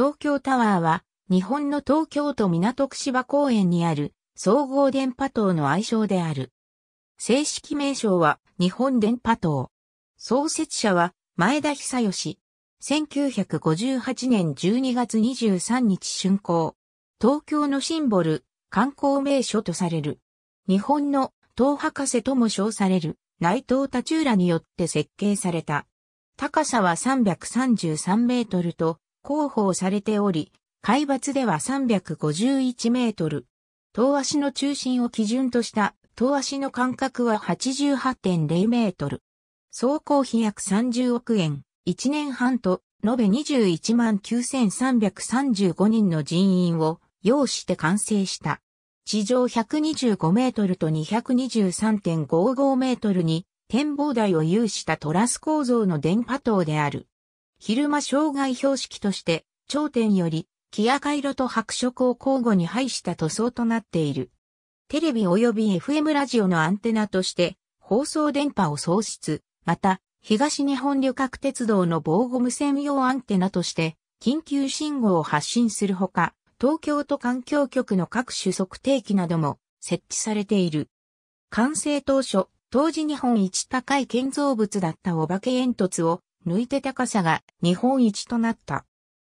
東京タワーは、日本の東京都港区芝公園にある総合電波塔の愛称である。正式名称は日本電波塔。創設者は前田久義。1958年12月23日竣工。東京のシンボル、観光名所とされる。日本の東博士とも称される内藤達浦によって設計された。高さは333メートルと広報されており、海抜では351メートル。遠足の中心を基準とした遠足の間隔は88.0メートル。総工費約30億円、1年半と、延べ21万9335人の人員を要して完成した。地上125メートルと223.55メートルに展望台を有したトラス構造の電波塔である。昼間障害標識として、頂点より、木赤色と白色を交互に配した塗装となっている。テレビ及び FM ラジオのアンテナとして、放送電波を創出、また、東日本旅客鉄道の防護無線用アンテナとして、緊急信号を発信するほか、東京都環境局の各種測定器なども設置されている。完成当初、当時日本一高い建造物だったお化け煙突を抜いて高さが日本一となった。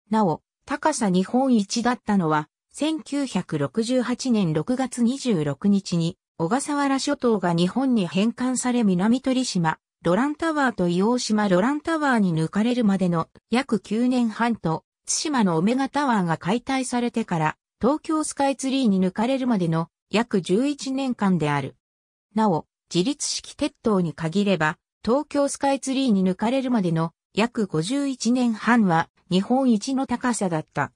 なお、高さ日本一だったのは、1968年6月26日に、小笠原諸島が日本に返還され南鳥島、ロランタワーと硫黄島ロランタワーに抜かれるまでの約9年半と、津島のオメガタワーが解体されてから、東京スカイツリーに抜かれるまでの約11年間である。なお、自立式鉄塔に限れば、東京スカイツリーに抜かれるまでの約51年半は日本一の高さだった。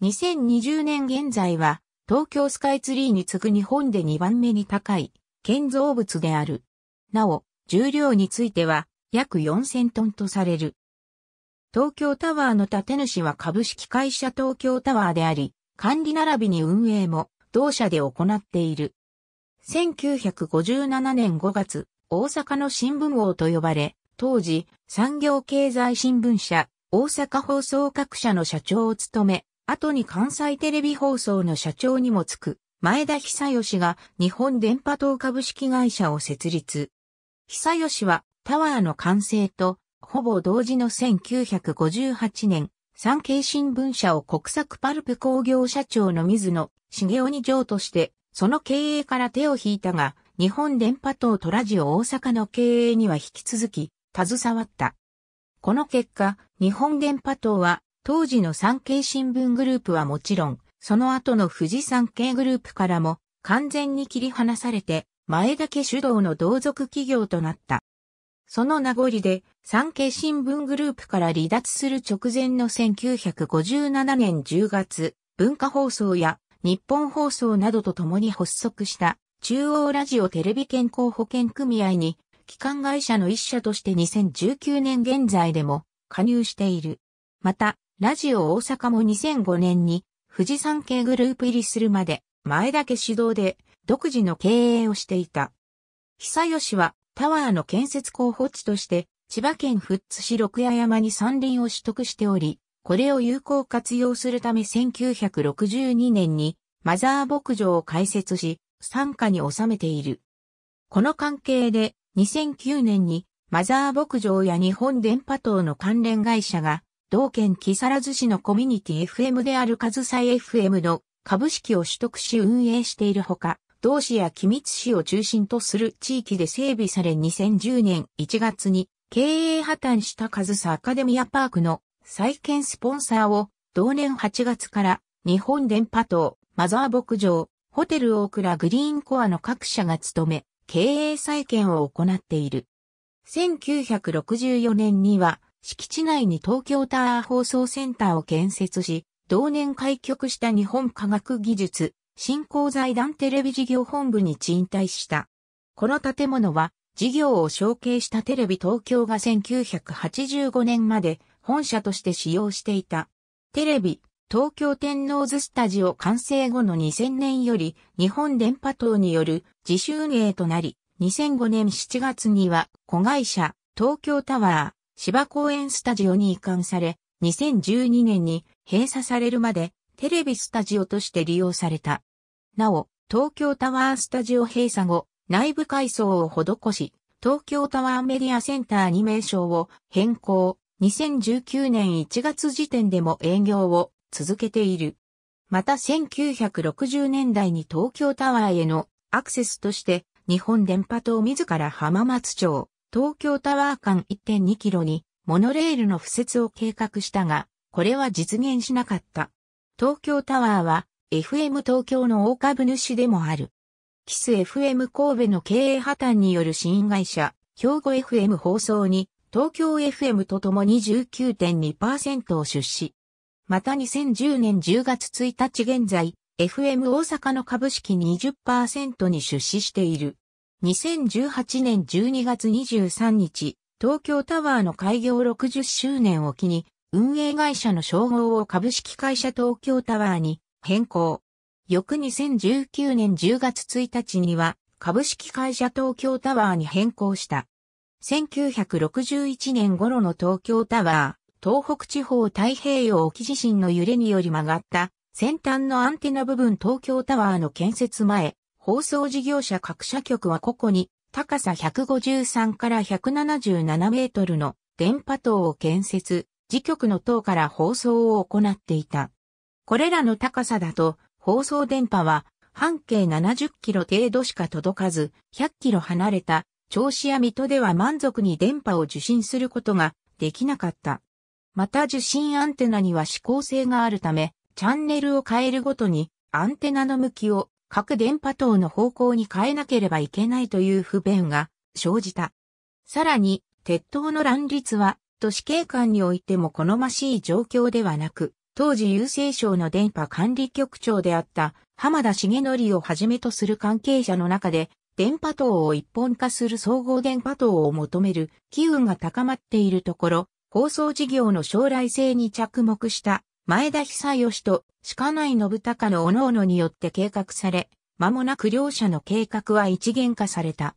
2020年現在は東京スカイツリーに次ぐ日本で2番目に高い建造物である。なお、重量については約4000トンとされる。東京タワーの建て主は株式会社東京タワーであり、管理並びに運営も同社で行っている。1957年5月、大阪の新聞王と呼ばれ、当時、産業経済新聞社、大阪放送各社の社長を務め、後に関西テレビ放送の社長にもつく、前田久義が日本電波塔株式会社を設立。久義はタワーの完成と、ほぼ同時の1958年、産経新聞社を国策パルプ工業社長の水野茂雄に譲渡して、その経営から手を引いたが、日本電波塔とラジオ大阪の経営には引き続き、携わった。この結果、日本電波塔は、当時の産経新聞グループはもちろん、その後の富士産経グループからも、完全に切り離されて、前だけ主導の同族企業となった。その名残で、産経新聞グループから離脱する直前の1957年10月、文化放送や日本放送などと共に発足した中央ラジオテレビ健康保険組合に、機関会社の一社として2019年現在でも加入している。また、ラジオ大阪も2005年に富士山系グループ入りするまで前だけ指導で独自の経営をしていた。久吉はタワーの建設候補地として千葉県富津市六谷山に山林を取得しており、これを有効活用するため1962年にマザー牧場を開設し、参加に収めている。この関係で2009年にマザー牧場や日本電波塔の関連会社が同県木更津市のコミュニティ FM であるカズサイ FM の株式を取得し運営しているほか、同市や君津市を中心とする地域で整備され2010年1月に経営破綻したカズサアカデミアパークの再建スポンサーを同年8月から日本電波塔マザー牧場ホテルオークラグリーンコアの各社が務め、経営再建を行っている。1964年には、敷地内に東京タワー放送センターを建設し、同年開局した日本科学技術振興財団テレビ事業本部に賃貸した。この建物は、事業を承継したテレビ東京が1985年まで本社として使用していた。テレビ、東京天王洲スタジオ完成後の2000年より日本電波塔による自主運営となり、2005年7月には子会社東京タワー芝公園スタジオに移管され、2012年に閉鎖されるまでテレビスタジオとして利用された。なお、東京タワースタジオ閉鎖後、内部改装を施し、東京タワーメディアセンターに名称を変更。2019年1月時点でも営業を続けている。また1960年代に東京タワーへのアクセスとして日本電波塔自ら浜松町、東京タワー間1.2キロにモノレールの敷設を計画したが、これは実現しなかった。東京タワーは FM 東京の大株主でもある。キス FM 神戸の経営破綻による新会社、兵庫 FM 放送に東京 FM とともに19.2%を出資。また2010年10月1日現在、FM 大阪の株式20%に出資している。2018年12月23日、東京タワーの開業60周年を機に、運営会社の称号を株式会社東京タワーに変更。翌2019年10月1日には、株式会社東京タワーに変更した。1961年頃の東京タワー、東北地方太平洋沖地震の揺れにより曲がった先端のアンテナ部分東京タワーの建設前、放送事業者各社局はここに高さ153から177メートルの電波塔を建設、次局の塔から放送を行っていた。これらの高さだと放送電波は半径70キロ程度しか届かず、100キロ離れた調子や水戸では満足に電波を受信することができなかった。また受信アンテナには指向性があるため、チャンネルを変えるごとにアンテナの向きを各電波塔の方向に変えなければいけないという不便が生じた。さらに、鉄塔の乱立は都市景観においても好ましい状況ではなく、当時郵政省の電波管理局長であった浜田重則をはじめとする関係者の中で、電波塔を一本化する総合電波塔を求める機運が高まっているところ、放送事業の将来性に着目した前田久義と鹿内信孝の各々によって計画され、間もなく両者の計画は一元化された。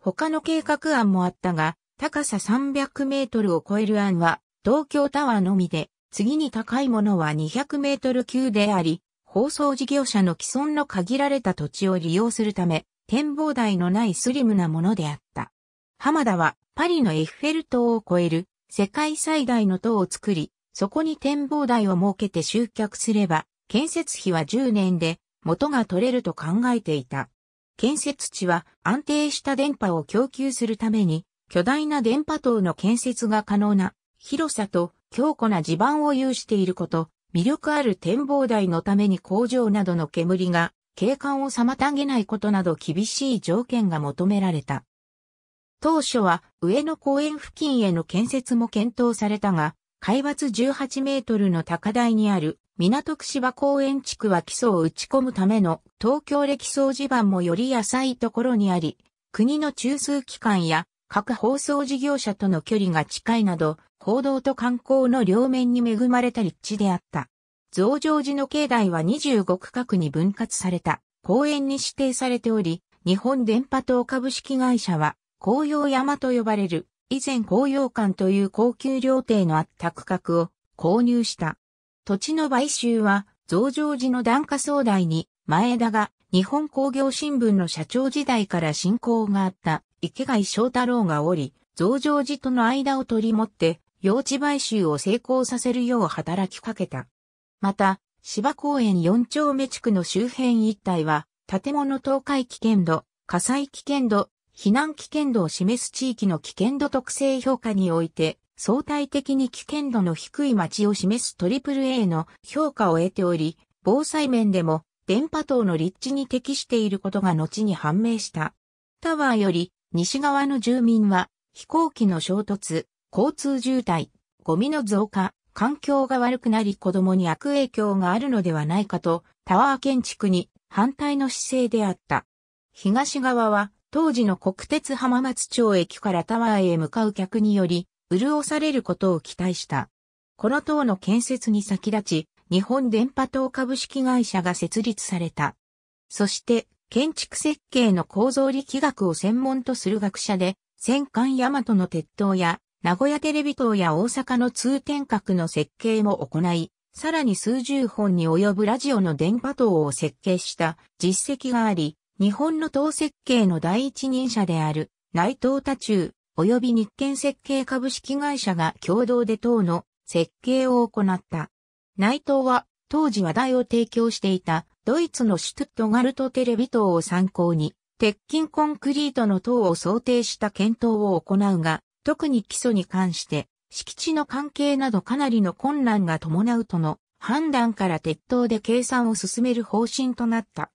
他の計画案もあったが、高さ300メートルを超える案は東京タワーのみで、次に高いものは200メートル級であり、放送事業者の既存の限られた土地を利用するため、展望台のないスリムなものであった。浜田はパリのエッフェル塔を超える世界最大の塔を作り、そこに展望台を設けて集客すれば、建設費は10年で元が取れると考えていた。建設地は安定した電波を供給するために、巨大な電波塔の建設が可能な広さと強固な地盤を有していること、魅力ある展望台のために工場などの煙が景観を妨げないことなど厳しい条件が求められた。当初は上野公園付近への建設も検討されたが、海抜18メートルの高台にある港区芝公園地区は基礎を打ち込むための東京歴掃地盤もより浅いところにあり、国の中枢機関や各放送事業者との距離が近いなど、報道と観光の両面に恵まれた立地であった。増上寺の境内は25区画に分割された公園に指定されており、日本電波塔株式会社は紅葉山と呼ばれる、以前紅葉館という高級料亭のあった区画を購入した。土地の買収は、増上寺の段下総代に、前田が日本工業新聞の社長時代から信仰があった池貝翔太郎がおり、増上寺との間を取り持って、用地買収を成功させるよう働きかけた。また、芝公園四丁目地区の周辺一帯は、建物倒壊危険度、火災危険度、避難危険度を示す地域の危険度特性評価において、相対的に危険度の低い町を示す AAA の評価を得ており、防災面でも電波塔の立地に適していることが後に判明した。タワーより西側の住民は飛行機の衝突、交通渋滞、ゴミの増加、環境が悪くなり子供に悪影響があるのではないかとタワー建築に反対の姿勢であった。東側は当時の国鉄浜松町駅からタワーへ向かう客により、潤されることを期待した。この塔の建設に先立ち、日本電波塔株式会社が設立された。そして、建築設計の構造力学を専門とする学者で、戦艦大和の鉄塔や、名古屋テレビ塔や大阪の通天閣の設計も行い、さらに数十本に及ぶラジオの電波塔を設計した実績があり、日本の党設計の第一人者である内藤多中及び日建設計株式会社が共同で塔の設計を行った。内藤は当時話題を提供していたドイツのシュトゥットガルトテレビ塔を参考に鉄筋コンクリートの塔を想定した検討を行うが特に基礎に関して敷地の関係などかなりの困難が伴うとの判断から鉄塔で計算を進める方針となった。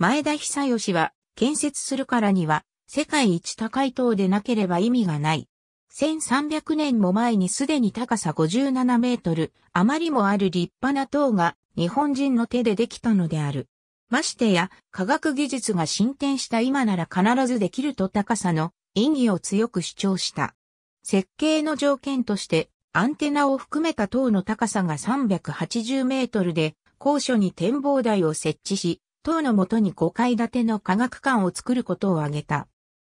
前田久義は、建設するからには、世界一高い塔でなければ意味がない。1300年も前にすでに高さ57メートル、あまりもある立派な塔が日本人の手でできたのである。ましてや、科学技術が進展した今なら必ずできると高さの意義を強く主張した。設計の条件として、アンテナを含めた塔の高さが380メートルで、高所に展望台を設置し、等のもとに5階建ての科学館を作ることを挙げた。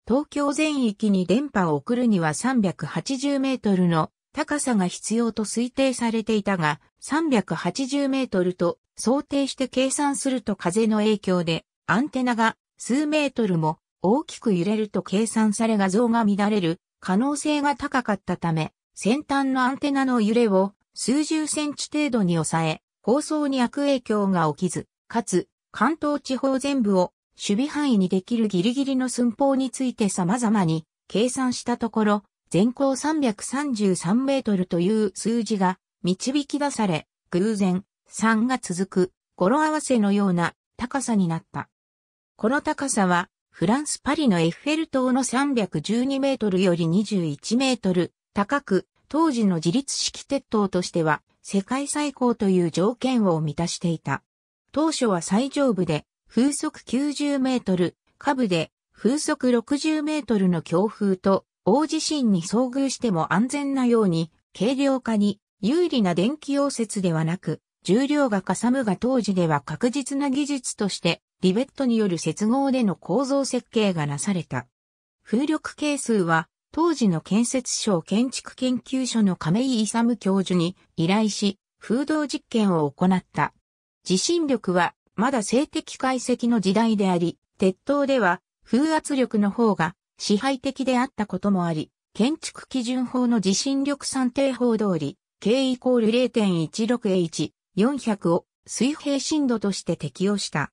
東京全域に電波を送るには380メートルの高さが必要と推定されていたが、380メートルと想定して計算すると風の影響でアンテナが数メートルも大きく揺れると計算され画像が乱れる可能性が高かったため、先端のアンテナの揺れを数十センチ程度に抑え、放送に悪影響が起きず、かつ関東地方全部を守備範囲にできるギリギリの寸法について様々に計算したところ、全高333メートルという数字が導き出され、偶然3が続く語呂合わせのような高さになった。この高さはフランスパリのエッフェル塔の312メートルより21メートル高く、当時の自立式鉄塔としては世界最高という条件を満たしていた。当初は最上部で風速90メートル、下部で風速60メートルの強風と大地震に遭遇しても安全なように軽量化に有利な電気溶接ではなく重量がかさむが当時では確実な技術としてリベットによる接合での構造設計がなされた。風力係数は当時の建設省建築研究所の亀井勇教授に依頼し、風洞実験を行った。地震力はまだ静的解析の時代であり、鉄塔では風圧力の方が支配的であったこともあり、建築基準法の地震力算定法通り、K イコール 0.16H、400を水平震度として適用した。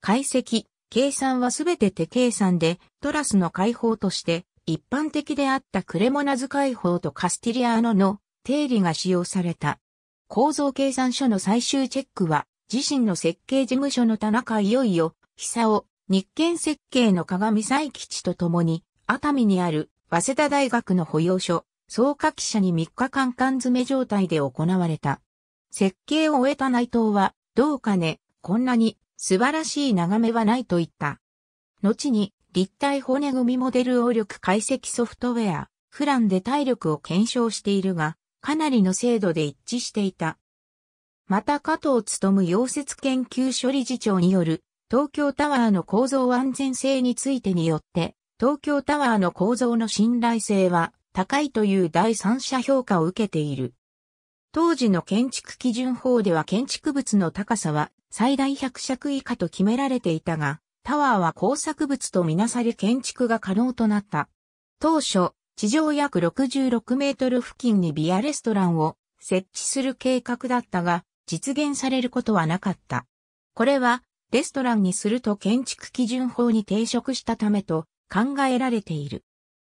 解析、計算はすべて手計算で、トラスの解放として、一般的であったクレモナズ解放とカスティリアーノの定理が使用された。構造計算書の最終チェックは、自身の設計事務所の田中いよいよ、久尾、日建設計の鏡西吉と共に、熱海にある、早稲田大学の保養所、総加記者に3日間缶詰状態で行われた。設計を終えた内藤は、どうかね、こんなに素晴らしい眺めはないと言った。後に、立体骨組みモデル応力解析ソフトウェア、フランで体力を検証しているが、かなりの精度で一致していた。また加藤務溶接研究所理事長による東京タワーの構造安全性についてによって、東京タワーの構造の信頼性は高いという第三者評価を受けている。当時の建築基準法では建築物の高さは最大100尺以下と決められていたが、タワーは工作物とみなされ建築が可能となった。当初、地上約66メートル付近にビアレストランを設置する計画だったが、実現されることはなかった。これは、レストランにすると建築基準法に抵触したためと考えられている。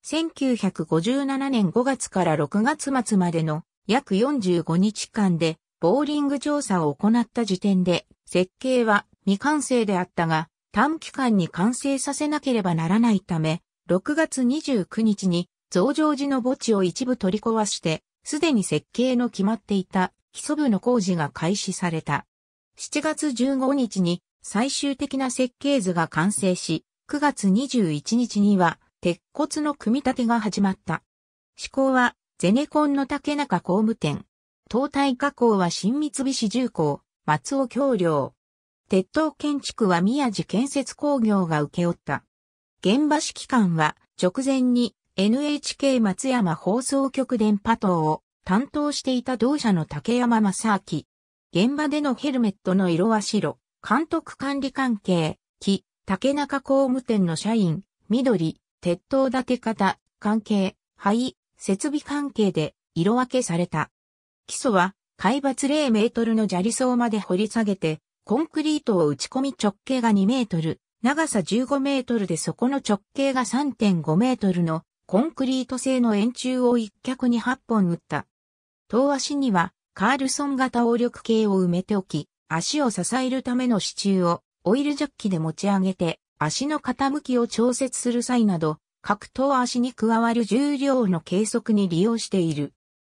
1957年5月から6月末までの約45日間でボーリング調査を行った時点で設計は未完成であったが短期間に完成させなければならないため6月29日に増上寺の墓地を一部取り壊して、すでに設計の決まっていた基礎部の工事が開始された。7月15日に最終的な設計図が完成し、9月21日には鉄骨の組み立てが始まった。施工はゼネコンの竹中工務店。東大加工は新三菱重工、松尾橋梁。鉄塔建築は宮地建設工業が請け負った。現場指揮官は直前に NHK 松山放送局電波塔を担当していた同社の竹山正明。現場でのヘルメットの色は白、監督管理関係、木、竹中工務店の社員、緑、鉄塔建て方、関係、灰、設備関係で色分けされた。基礎は海抜0メートルの砂利層まで掘り下げて、コンクリートを打ち込み直径が2メートル、長さ15メートルで底の直径が3.5メートルのコンクリート製の円柱を一脚に8本打った。遠足には、カールソン型応力計を埋めておき、足を支えるための支柱をオイルジャッキで持ち上げて、足の傾きを調節する際など、各頭足に加わる重量の計測に利用している。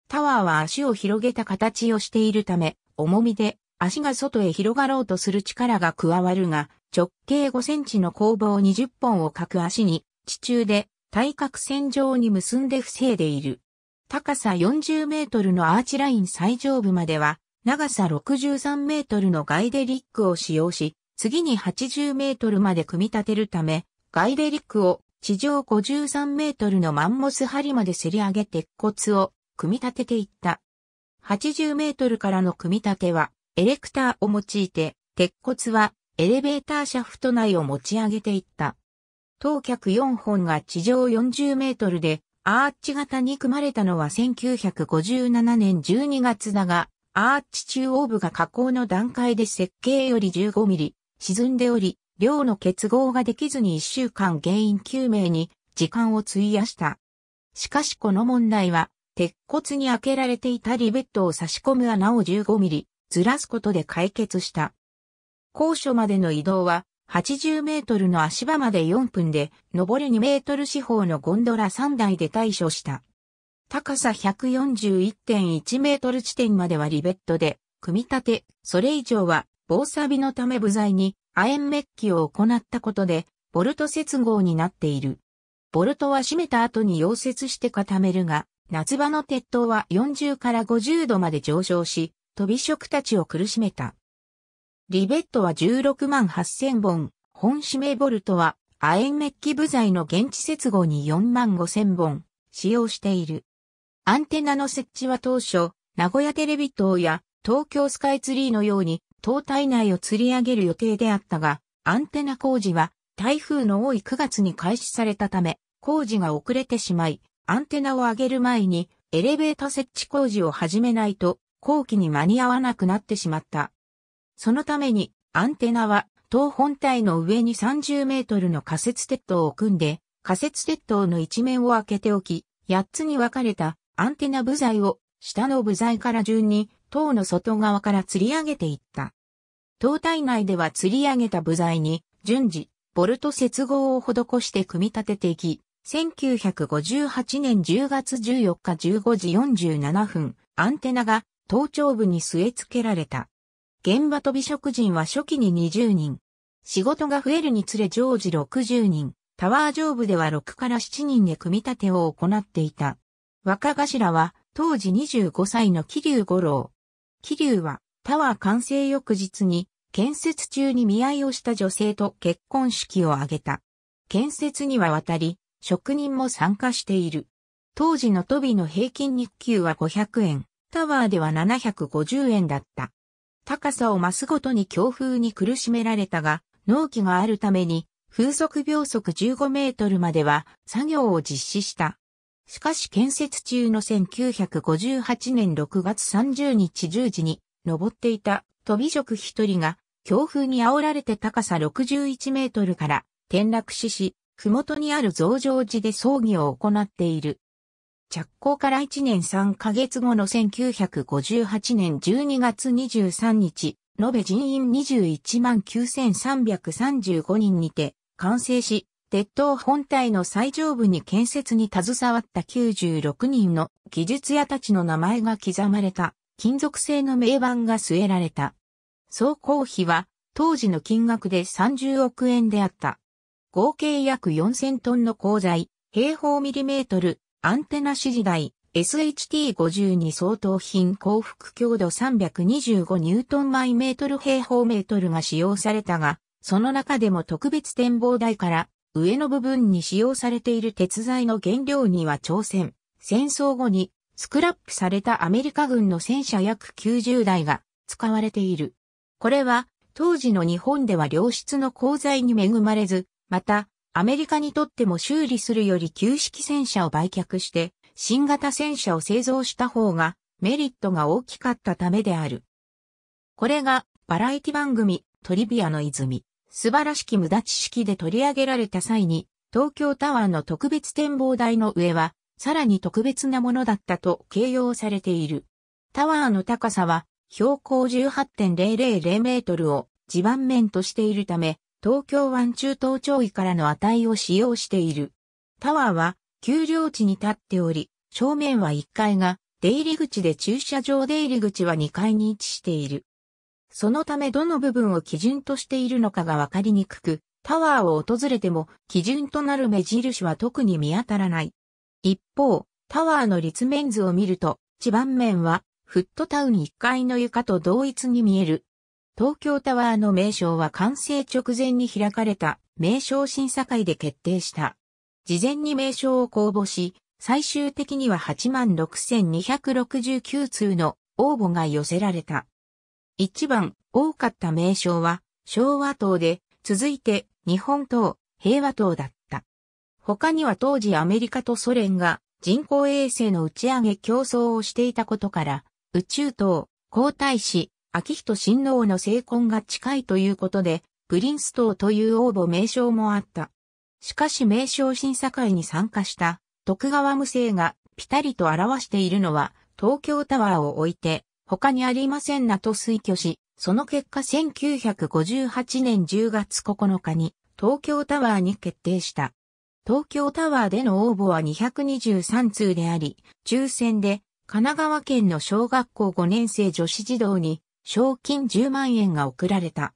タワーは足を広げた形をしているため、重みで足が外へ広がろうとする力が加わるが、直径5センチの工房20本を各足に、地中で対角線上に結んで防いでいる。高さ40メートルのアーチライン最上部までは、長さ63メートルのガイデリックを使用し、次に80メートルまで組み立てるため、ガイデリックを地上53メートルのマンモス針までせり上げ鉄骨を組み立てていった。80メートルからの組み立ては、エレクターを用いて、鉄骨はエレベーターシャフト内を持ち上げていった。当客4本が地上40メートルで、アーチ型に組まれたのは1957年12月だが、アーチ中央部が加工の段階で設計より15ミリ沈んでおり、量の結合ができずに1週間原因究明に時間を費やした。しかしこの問題は、鉄骨に開けられていたリベットを差し込む穴を15ミリずらすことで解決した。高所までの移動は80メートルの足場まで4分で、上り2メートル四方のゴンドラ3台で対処した。高さ141.1メートル地点まではリベットで、組み立て、それ以上は防サビのため部材に亜鉛メッキを行ったことで、ボルト接合になっている。ボルトは締めた後に溶接して固めるが、夏場の鉄塔は40から50度まで上昇し、飛び職たちを苦しめた。リベットは16万8000本、本指名ボルトはアエンメッキ部材の現地接合に4万5000本使用している。アンテナの設置は当初、名古屋テレビ塔や東京スカイツリーのように塔体内を吊り上げる予定であったが、アンテナ工事は台風の多い9月に開始されたため、工事が遅れてしまい、アンテナを上げる前にエレベータ設置工事を始めないと、後期に間に合わなくなってしまった。そのために、アンテナは、塔本体の上に30メートルの仮設鉄塔を組んで、仮設鉄塔の一面を開けておき、8つに分かれたアンテナ部材を下の部材から順に塔の外側から吊り上げていった。塔体内では吊り上げた部材に順次、ボルト接合を施して組み立てていき、1958年10月14日15時47分、アンテナが頭頂部に据え付けられた。現場と美食人は初期に20人。仕事が増えるにつれ常時60人、タワー上部では6から7人で組み立てを行っていた。若頭は当時25歳の桐生五郎。桐生はタワー完成翌日に建設中に見合いをした女性と結婚式を挙げた。建設には渡り、職人も参加している。当時の飛びの平均日給は500円、タワーでは750円だった。高さを増すごとに強風に苦しめられたが、納期があるために、風速秒速15メートルまでは作業を実施した。しかし建設中の1958年6月30日10時に登っていた飛び職一人が強風に煽られて高さ61メートルから転落死し、麓にある増上寺で葬儀を行っている。着工から1年3ヶ月後の1958年12月23日、延べ人員21万9335人にて、完成し、鉄塔本体の最上部に建設に携わった96人の技術屋たちの名前が刻まれた金属製の名板が据えられた。総工費は当時の金額で30億円であった。合計約4000トンの鋼材、平方ミリメートル、アンテナ指示台 SHT50 に相当品幸福強度325ニュートンマイメートル平方メートルが使用されたが、その中でも特別展望台から上の部分に使用されている鉄材の原料には挑戦。戦争後にスクラップされたアメリカ軍の戦車約90台が使われている。これは当時の日本では良質の鋼材に恵まれず、またアメリカにとっても修理するより旧式戦車を売却して、新型戦車を製造した方がメリットが大きかったためである。これがバラエティ番組トリビアの泉、素晴らしき無駄知識で取り上げられた際に、東京タワーの特別展望台の上は、さらに特別なものだったと形容されている。タワーの高さは標高18.000メートルを地盤面としているため、東京湾中東町位からの値を使用している。タワーは、丘陵地に立っており、正面は1階が、出入り口で駐車場出入り口は2階に位置している。そのためどの部分を基準としているのかがわかりにくく、タワーを訪れても基準となる目印は特に見当たらない。一方、タワーの立面図を見ると、地盤面はフットタウン1階の床と同一に見える東京タワーの名称は完成直前に開かれた名称審査会で決定した。事前に名称を公募し、最終的には86,269通の応募が寄せられた。一番多かった名称は昭和党で、続いて日本党、平和党だった。他には当時アメリカとソ連が人工衛星の打ち上げ競争をしていたことから、宇宙党、皇太子、昭仁親王の成婚が近いということで、プリンス島という応募名称もあった。しかし名称審査会に参加した徳川無政がピタリと表しているのは東京タワーを置いて他にありませんなと推挙し、その結果1958年10月9日に東京タワーに決定した。東京タワーでの応募は223通であり、抽選で神奈川県の小学校5年生女子児童に賞金10万円が贈られた。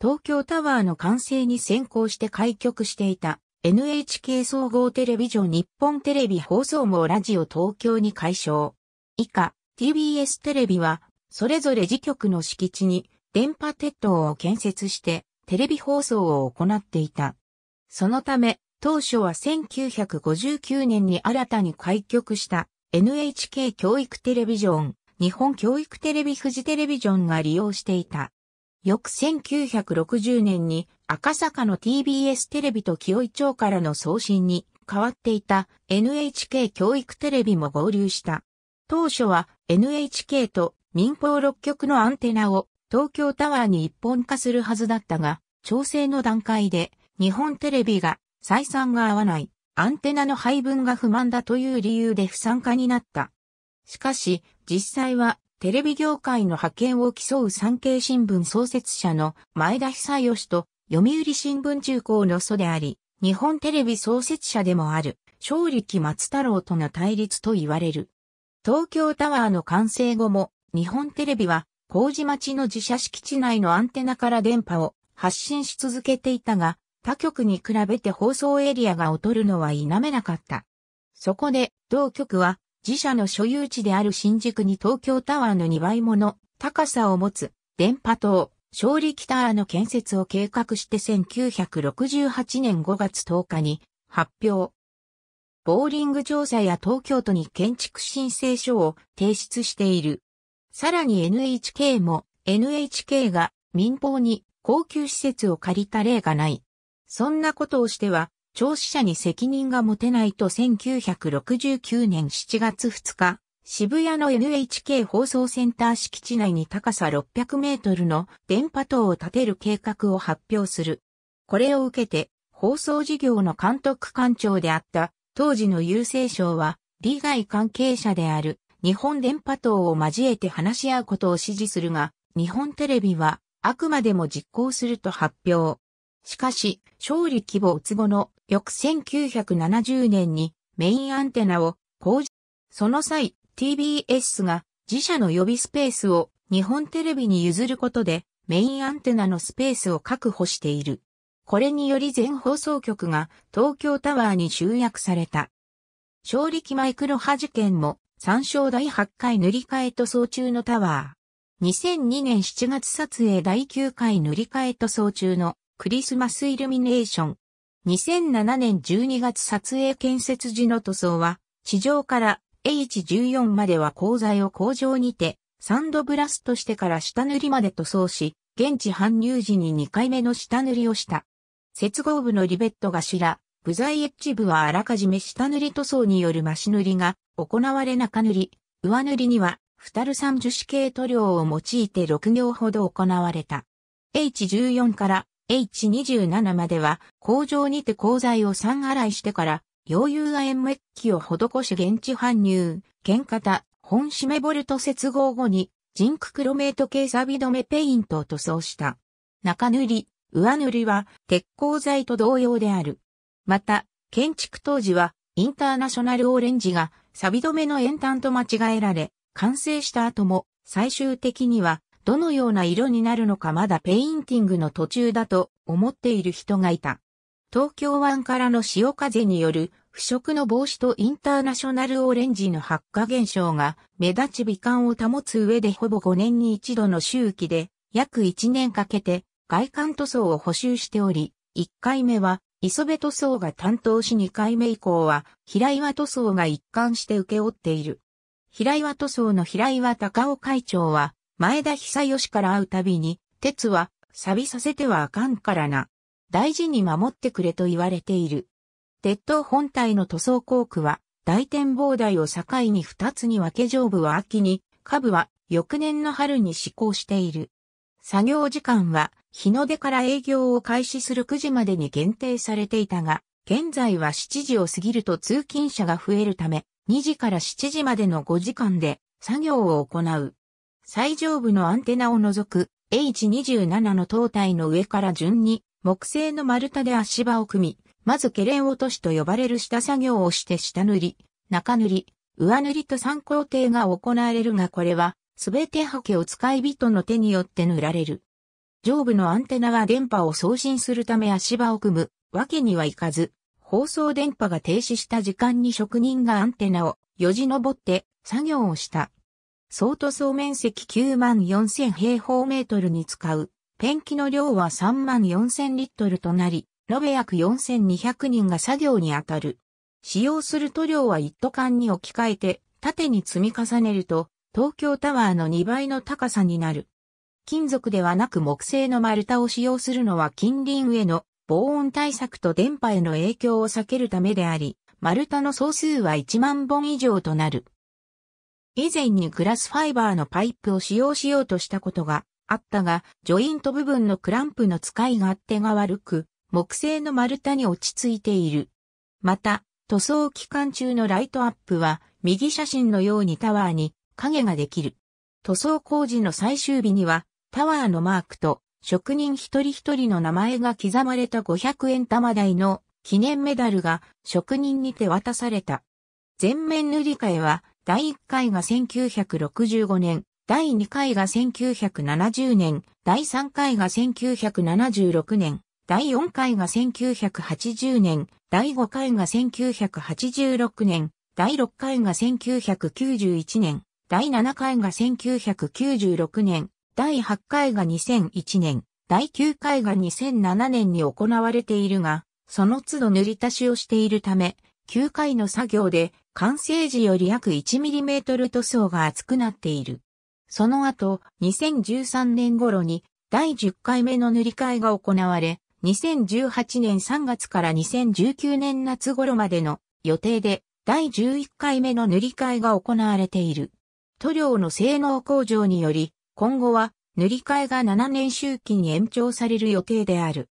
東京タワーの完成に先行して開局していた NHK 総合テレビジョン日本テレビ放送網ラジオ東京に解消。以下、TBS テレビは、それぞれ自局の敷地に電波鉄塔を建設してテレビ放送を行っていた。そのため、当初は1959年に新たに開局した NHK 教育テレビジョン日本教育テレビ富士テレビジョンが利用していた。翌1960年に赤坂の TBS テレビと清井町からの送信に変わっていた NHK 教育テレビも合流した。当初は NHK と民放6局のアンテナを東京タワーに一本化するはずだったが、調整の段階で日本テレビが採算が合わないアンテナの配分が不満だという理由で不参加になった。しかし、実際はテレビ業界の派遣を競う産経新聞創設者の前田久義と読売新聞中高の祖であり、日本テレビ創設者でもある、正力松太郎との対立と言われる。東京タワーの完成後も、日本テレビは、麹町の自社敷地内のアンテナから電波を発信し続けていたが、他局に比べて放送エリアが劣るのは否めなかった。そこで、同局は、自社の所有地である新宿に東京タワーの2倍もの高さを持つ電波塔、勝利北ーの建設を計画して1968年5月10日に発表。ボーリング調査や東京都に建築申請書を提出している。さらに NHK も NHK が民放に高級施設を借りた例がない。そんなことをしては聴取者に責任が持てないと1969年7月2日、渋谷の NHK 放送センター敷地内に高さ600メートルの電波塔を建てる計画を発表する。これを受けて、放送事業の監督官庁であった当時の郵政省は、利害関係者である日本電波塔を交えて話し合うことを指示するが、日本テレビはあくまでも実行すると発表。しかし、勝利規模うつぼの翌1970年にメインアンテナを工事、その際 TBS が自社の予備スペースを日本テレビに譲ることでメインアンテナのスペースを確保している。これにより全放送局が東京タワーに集約された。勝力マイクロ波事件も参照第8回塗り替え塗装中のタワー。2002年7月撮影第9回塗り替え塗装中のクリスマスイルミネーション。2007年12月撮影建設時の塗装は、地上から H14 までは鋼材を工場にて、サンドブラストしてから下塗りまで塗装し、現地搬入時に2回目の下塗りをした。接合部のリベット頭、部材エッジ部はあらかじめ下塗り塗装による増し塗りが行われ中塗り、上塗りには、フタル酸樹脂系塗料を用いて6行ほど行われた。H14 から H27 までは工場にて鋼材を3洗いしてから溶融亜鉛メッキを施し現地搬入、剣型、本締めボルト接合後にジンククロメート系サビ止めペイントを塗装した。中塗り、上塗りは鉄鋼材と同様である。また、建築当時はインターナショナルオレンジがサビ止めの円端と間違えられ、完成した後も最終的にはどのような色になるのかまだペインティングの途中だと思っている人がいた。東京湾からの潮風による腐食の防止とインターナショナルオレンジの発火現象が目立ち美観を保つ上でほぼ5年に一度の周期で約1年かけて外観塗装を補修しており、1回目は磯辺塗装が担当し2回目以降は平岩塗装が一貫して受け負っている。平岩塗装の平岩高尾会長は前田久義から会うたびに、鉄は、錆びさせてはあかんからな。大事に守ってくれと言われている。鉄塔本体の塗装工区は、大展望台を境に二つに分け上部は秋に、下部は翌年の春に施行している。作業時間は日の出から営業を開始する9時までに限定されていたが、現在は7時を過ぎると通勤者が増えるため、2時から7時までの5時間で作業を行う。最上部のアンテナを除く H27 の塔体の上から順に木製の丸太で足場を組み、まずケレン落としと呼ばれる下作業をして下塗り、中塗り、上塗りと3工程が行われるがこれは、すべてハケを使い人の手によって塗られる。上部のアンテナは電波を送信するため足場を組むわけにはいかず、放送電波が停止した時間に職人がアンテナをよじ登って作業をした。総塗装面積9万4000平方メートルに使う、ペンキの量は3万4000リットルとなり、延べ約4200人が作業に当たる。使用する塗料は一斗缶に置き換えて、縦に積み重ねると、東京タワーの2倍の高さになる。金属ではなく木製の丸太を使用するのは近隣への防音対策と電波への影響を避けるためであり、丸太の総数は1万本以上となる。以前にグラスファイバーのパイプを使用しようとしたことがあったが、ジョイント部分のクランプの使い勝手が悪く、木製の丸太に落ち着いている。また、塗装期間中のライトアップは、右写真のようにタワーに影ができる。塗装工事の最終日には、タワーのマークと職人一人一人の名前が刻まれた500円玉台の記念メダルが職人に手渡された。全面塗り替えは第1回が1965年、第2回が1970年、第3回が1976年、第4回が1980年、第5回が1986年、第6回が1991年、第7回が1996年、第8回が2001年、第9回が2007年に行われているが、その都度塗り足しをしているため、9回の作業で完成時より約 1mm 塗装が厚くなっている。その後、2013年頃に第10回目の塗り替えが行われ、2018年3月から2019年夏頃までの予定で第11回目の塗り替えが行われている。塗料の性能向上により、今後は塗り替えが7年周期に延長される予定である。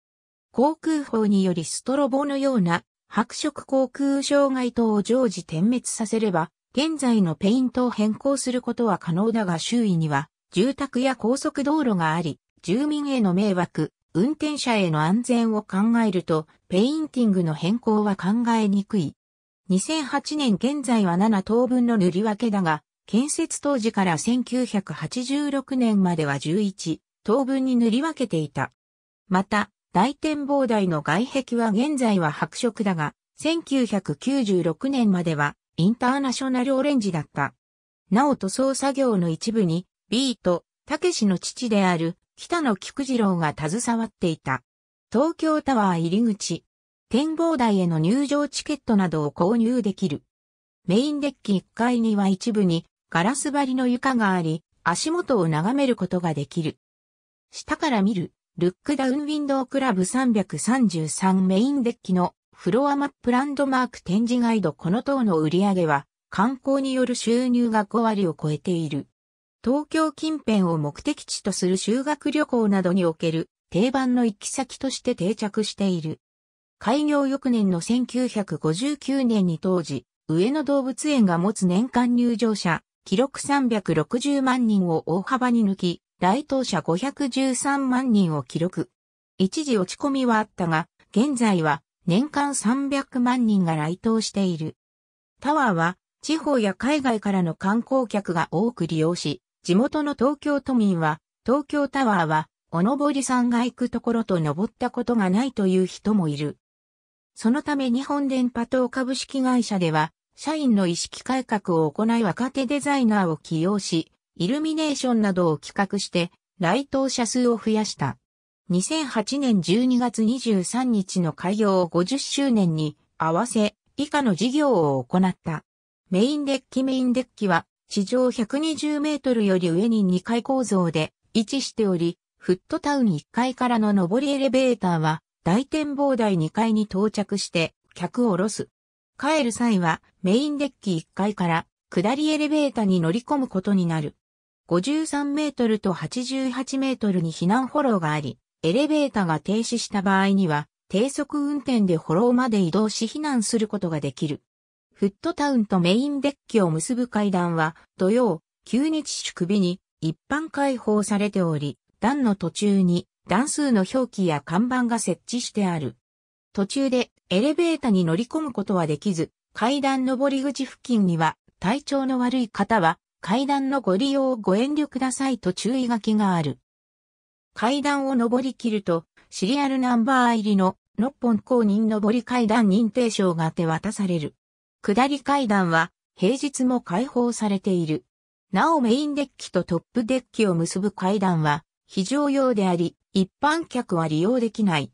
航空法によりストロボのような白色航空障害等を常時点滅させれば、現在のペイントを変更することは可能だが周囲には、住宅や高速道路があり、住民への迷惑、運転者への安全を考えると、ペインティングの変更は考えにくい。2008年現在は7等分の塗り分けだが、建設当時から1986年までは11等分に塗り分けていた。また、大展望台の外壁は現在は白色だが、1996年まではインターナショナルオレンジだった。なお塗装作業の一部に、ビート、たけしの父である北野菊次郎が携わっていた。東京タワー入り口。展望台への入場チケットなどを購入できる。メインデッキ1階には一部にガラス張りの床があり、足元を眺めることができる。下から見るルックダウンウィンドウクラブ333メインデッキのフロアマップランドマーク展示ガイドこの等の売り上げは観光による収入が5割を超えている。東京近辺を目的地とする修学旅行などにおける定番の行き先として定着している。開業翌年の1959年に当時、上野動物園が持つ年間入場者、記録360万人を大幅に抜き、来島者513万人を記録。一時落ち込みはあったが、現在は年間300万人が来島している。タワーは地方や海外からの観光客が多く利用し、地元の東京都民は、東京タワーは、おのぼりさんが行くところと登ったことがないという人もいる。そのため日本電波等株式会社では、社員の意識改革を行い若手デザイナーを起用し、イルミネーションなどを企画して、来島者数を増やした。2008年12月23日の開業50周年に合わせ、以下の事業を行った。メインデッキメインデッキは、地上120メートルより上に2階構造で位置しており、フットタウン1階からの上りエレベーターは、大展望台2階に到着して、客を下ろす。帰る際は、メインデッキ1階から、下りエレベーターに乗り込むことになる。53メートルと88メートルに避難フォローがあり、エレベーターが停止した場合には、低速運転でフォローまで移動し避難することができる。フットタウンとメインデッキを結ぶ階段は、土曜、9日宿日に一般開放されており、段の途中に段数の表記や看板が設置してある。途中でエレベーターに乗り込むことはできず、階段上り口付近には体調の悪い方は階段のご利用をご遠慮くださいと注意書きがある。階段を登り切ると、シリアルナンバー入りのノッポン公認登り階段認定証が手渡される。下り階段は平日も開放されている。なおメインデッキとトップデッキを結ぶ階段は非常用であり、一般客は利用できない。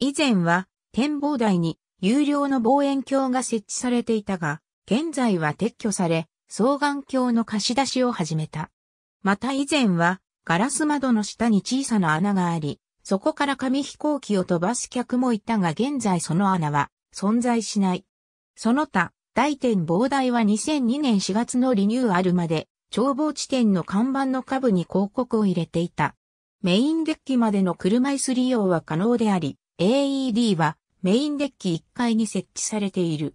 以前は展望台に有料の望遠鏡が設置されていたが、現在は撤去され、双眼鏡の貸し出しを始めた。また以前は、ガラス窓の下に小さな穴があり、そこから紙飛行機を飛ばす客もいたが現在その穴は存在しない。その他、大展望台は2002年4月のリニューアルまで、眺望地点の看板の下部に広告を入れていた。メインデッキまでの車椅子利用は可能であり、AED はメインデッキ1階に設置されている。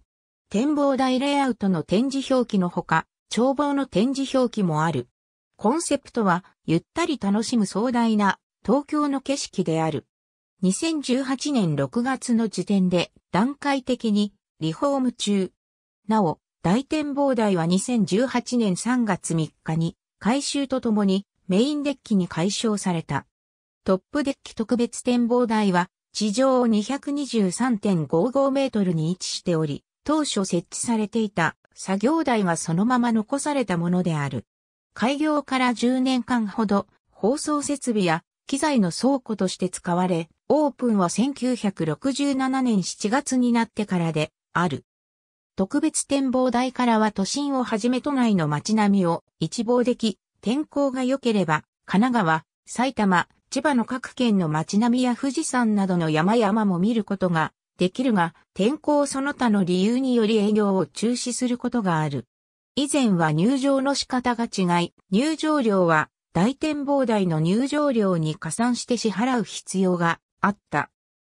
展望台レイアウトの展示表記のほか、眺望の展示表記もある。コンセプトは、ゆったり楽しむ壮大な東京の景色である。2018年6月の時点で段階的にリフォーム中。なお、大展望台は2018年3月3日に改修とともにメインデッキに改称された。トップデッキ特別展望台は地上223.55メートルに位置しており、当初設置されていた作業台はそのまま残されたものである。開業から10年間ほど放送設備や機材の倉庫として使われ、オープンは1967年7月になってからである。特別展望台からは都心をはじめ都内の街並みを一望でき、天候が良ければ神奈川、埼玉、千葉の各県の街並みや富士山などの山々も見ることができるが、天候その他の理由により営業を中止することがある。以前は入場の仕方が違い、入場料は大展望台の入場料に加算して支払う必要があった。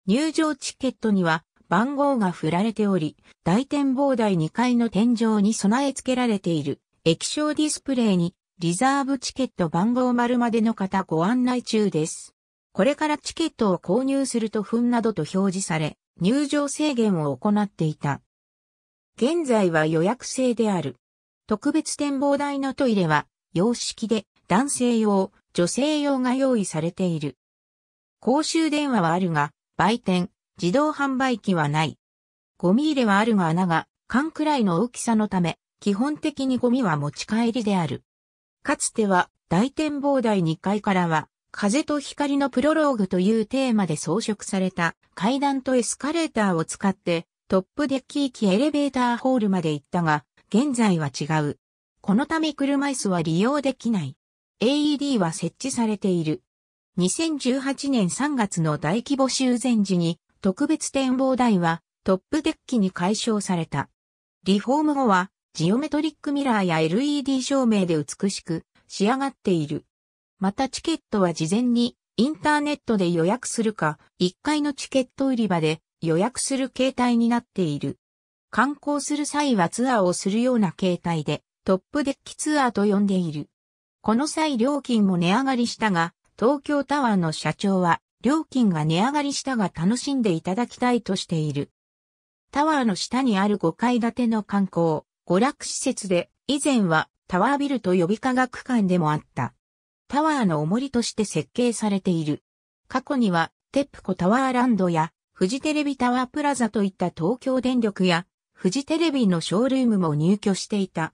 入場チケットには番号が振られており、大展望台2階の天井に備え付けられている液晶ディスプレイにリザーブチケット番号丸までの方ご案内中です。これからチケットを購入すると分などと表示され、入場制限を行っていた。現在は予約制である。特別展望台のトイレは洋式で男性用、女性用が用意されている。公衆電話はあるが、売店、自動販売機はない。ゴミ入れはあるが穴が、缶くらいの大きさのため、基本的にゴミは持ち帰りである。かつては大展望台2階からは風と光のプロローグというテーマで装飾された階段とエスカレーターを使ってトップデッキ行きエレベーターホールまで行ったが、現在は違う。このため車椅子は利用できない。AED は設置されている。2018年3月の大規模修繕時に特別展望台はトップデッキに解消された。リフォーム後はジオメトリックミラーや LED 照明で美しく仕上がっている。またチケットは事前にインターネットで予約するか、1階のチケット売り場で予約する形態になっている。観光する際はツアーをするような形態で、トップデッキツアーと呼んでいる。この際料金も値上がりしたが、東京タワーの社長は、料金が値上がりしたが楽しんでいただきたいとしている。タワーの下にある5階建ての観光、娯楽施設で、以前はタワービルと呼び科学館でもあった。タワーの重りとして設計されている。過去には、テップコタワーランドや、フジテレビタワープラザといった東京電力や、フジテレビのショールームも入居していた。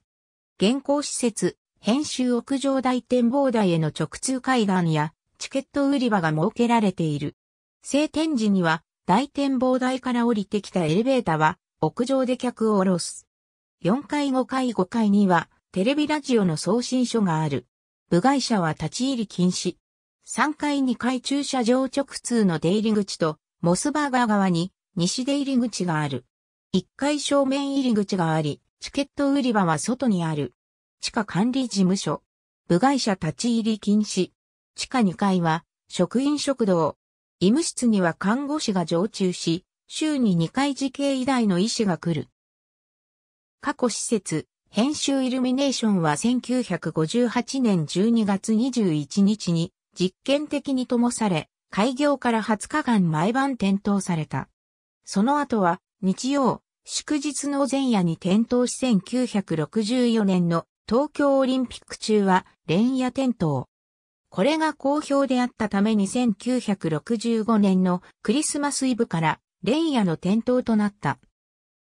現行施設、編集屋上大展望台への直通海岸や、チケット売り場が設けられている。晴天時には、大展望台から降りてきたエレベーターは、屋上で客を下ろす。4階5階5階には、テレビラジオの送信所がある。部外者は立ち入り禁止。3階2階駐車場直通の出入り口と、モスバーガー側に西出入り口がある。1階正面入り口があり、チケット売り場は外にある。地下管理事務所。部外者立ち入り禁止。地下2階は、職員食堂。医務室には看護師が常駐し、週に2回時系以外の医師が来る。過去施設、編集イルミネーションは1958年12月21日に実験的に灯され、開業から20日間毎晩点灯された。その後は日曜、祝日の前夜に点灯し1964年の東京オリンピック中は連夜点灯。これが好評であったために1965年のクリスマスイブから連夜の点灯となった。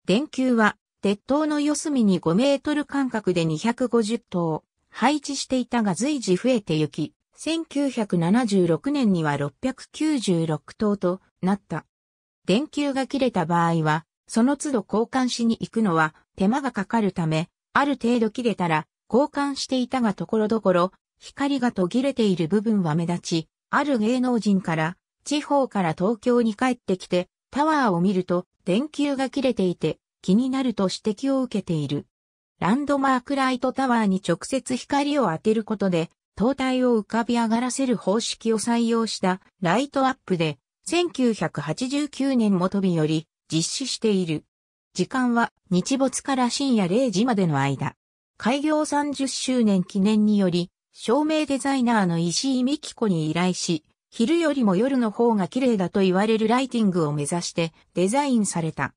電球は鉄塔の四隅に5メートル間隔で250棟、配置していたが随時増えてゆき、1976年には696棟となった。電球が切れた場合は、その都度交換しに行くのは手間がかかるため、ある程度切れたら交換していたがところどころ、光が途切れている部分は目立ち、ある芸能人から地方から東京に帰ってきてタワーを見ると電球が切れていて気になると指摘を受けている。ランドマークライトタワーに直接光を当てることで、灯体を浮かび上がらせる方式を採用したライトアップで、1989年もとびより実施している。時間は日没から深夜0時までの間。開業30周年記念により、照明デザイナーの石井美紀子に依頼し、昼よりも夜の方が綺麗だと言われるライティングを目指してデザインされた。